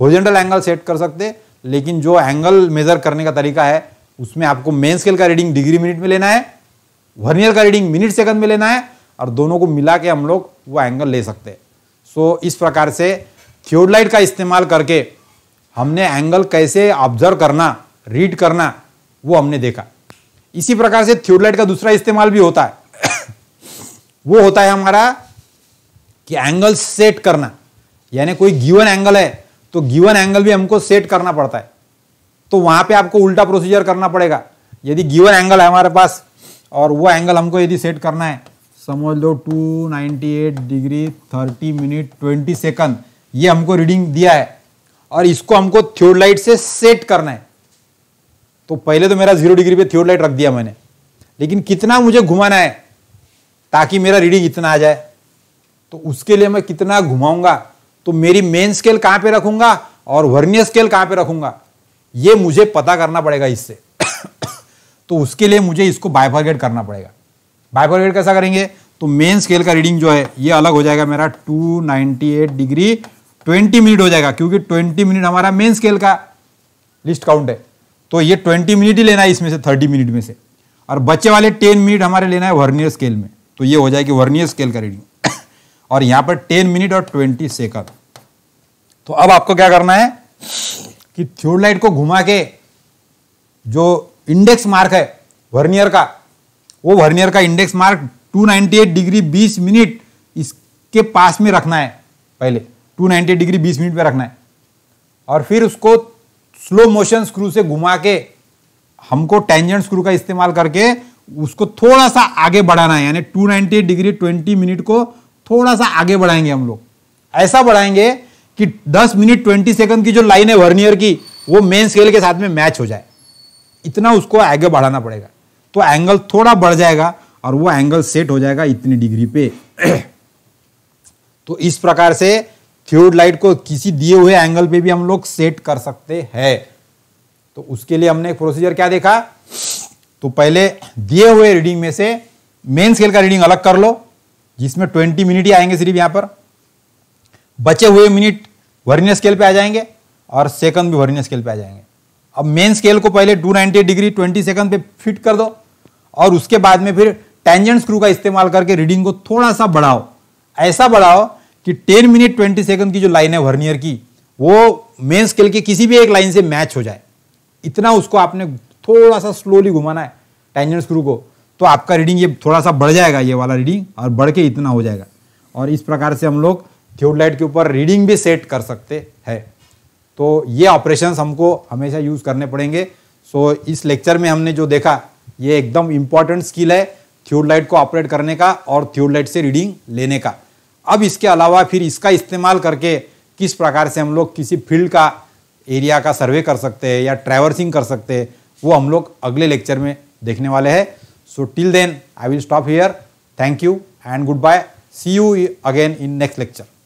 होरिजेंटल एंगल सेट कर सकते लेकिन जो एंगल मेजर करने का तरीका है उसमें आपको मेन स्केल का रीडिंग डिग्री मिनट में लेना है वर्नियर का रीडिंग मिनट सेकंड में लेना है और दोनों को मिला के हम लोग वो एंगल ले सकते हैं सो इस प्रकार से थियोडलाइट का इस्तेमाल करके हमने एंगल कैसे ऑब्जर्व करना रीड करना वो हमने देखा इसी प्रकार से थ्योरलाइट का दूसरा इस्तेमाल भी होता है *coughs* वो होता है हमारा कि एंगल सेट करना यानी कोई गिवन एंगल है तो गिवन एंगल भी हमको सेट करना पड़ता है तो वहां पे आपको उल्टा प्रोसीजर करना पड़ेगा यदि गिवन एंगल है हमारे पास और वो एंगल हमको यदि सेट करना है समझ लो 298 डिग्री 30 मिनट 20 सेकंड ये हमको रीडिंग दिया है और इसको हमको लाइट से सेट करना है तो पहले तो मेरा जीरो डिग्री पे लाइट रख दिया मैंने लेकिन कितना मुझे घुमाना है ताकि मेरा रीडिंग इतना आ जाए तो उसके लिए मैं कितना घुमाऊंगा तो मेरी मेन स्केल कहां पे रखूंगा और वर्नियर स्केल कहां पे रखूंगा ये मुझे पता करना पड़ेगा इससे *coughs* तो उसके लिए मुझे इसको बायफॉर्गेट करना पड़ेगा बायफॉर्गेट कैसा करेंगे तो मेन स्केल का रीडिंग जो है ये अलग हो जाएगा मेरा 298 डिग्री 20 मिनट हो जाएगा क्योंकि 20 मिनट हमारा मेन स्केल का लिस्ट काउंट है तो ये 20 मिनट ही लेना है इसमें से 30 मिनट में से और बच्चे वाले 10 मिनट हमारे लेना है वर्नियर स्केल में तो ये हो जाएगी वर्नियर स्केल का रीडिंग *coughs* और यहां पर 10 मिनट और 20 सेकंड तो अब आपको क्या करना है कि थ्योडलाइट को घुमा के जो इंडेक्स मार्क है वर्नियर का वो वर्नियर का इंडेक्स मार्क 298 डिग्री बीस मिनट इसके पास में रखना है पहले 290 डिग्री 20 मिनट पे रखना है और फिर उसको स्लो मोशन स्क्रू से घुमा के हमको टेंजेंट स्क्रू का इस्तेमाल करके उसको थोड़ा सा आगे बढ़ाना है यानी 290 डिग्री ट्वेंटी मिनट को थोड़ा सा आगे बढ़ाएंगे हम लोग ऐसा बढ़ाएंगे कि 10 मिनट 20 सेकंड की जो लाइन है वर्नियर की वो मेन स्केल के साथ में मैच हो जाए इतना उसको आगे बढ़ाना पड़ेगा तो एंगल थोड़ा बढ़ जाएगा और वो एंगल सेट हो जाएगा इतनी डिग्री पे *clears throat* तो इस प्रकार से फ्यूड लाइट को किसी दिए हुए एंगल पे भी हम लोग सेट कर सकते हैं तो उसके लिए हमने प्रोसीजर क्या देखा तो पहले दिए हुए रीडिंग में से मेन स्केल का रीडिंग अलग कर लो जिसमें ट्वेंटी मिनट ही आएंगे सिर्फ यहां पर बचे हुए मिनट वर्नियर स्केल पे आ जाएंगे और सेकंड भी वर्नियर स्केल पे आ जाएंगे अब मेन स्केल को पहले 290 डिग्री 20 सेकंड पे फिट कर दो और उसके बाद में फिर टेंजेंट स्क्रू का इस्तेमाल करके रीडिंग को थोड़ा सा बढ़ाओ ऐसा बढ़ाओ कि टेन मिनट ट्वेंटी सेकंड की जो लाइन है वर्नियर की वो मेन स्केल की किसी भी एक लाइन से मैच हो जाए इतना उसको आपने थोड़ा सा स्लोली घुमाना है टेंजेंट स्क्रू को तो आपका रीडिंग ये थोड़ा सा बढ़ जाएगा ये वाला रीडिंग और बढ़ के इतना हो जाएगा और इस प्रकार से हम लोग थ्योडलाइट के ऊपर रीडिंग भी सेट कर सकते हैं तो ये ऑपरेशन हमको हमेशा यूज़ करने पड़ेंगे सो so, इस लेक्चर में हमने जो देखा ये एकदम इम्पॉर्टेंट स्किल है थ्योडलाइट को ऑपरेट करने का और थ्योडलाइट से रीडिंग लेने का अब इसके अलावा फिर इसका इस्तेमाल करके किस प्रकार से हम लोग किसी फील्ड का एरिया का सर्वे कर सकते हैं या ट्रैवर्सिंग कर सकते हैं वो हम लोग अगले लेक्चर में देखने वाले हैं so till then I will stop here thank you and good bye see you again in next lecture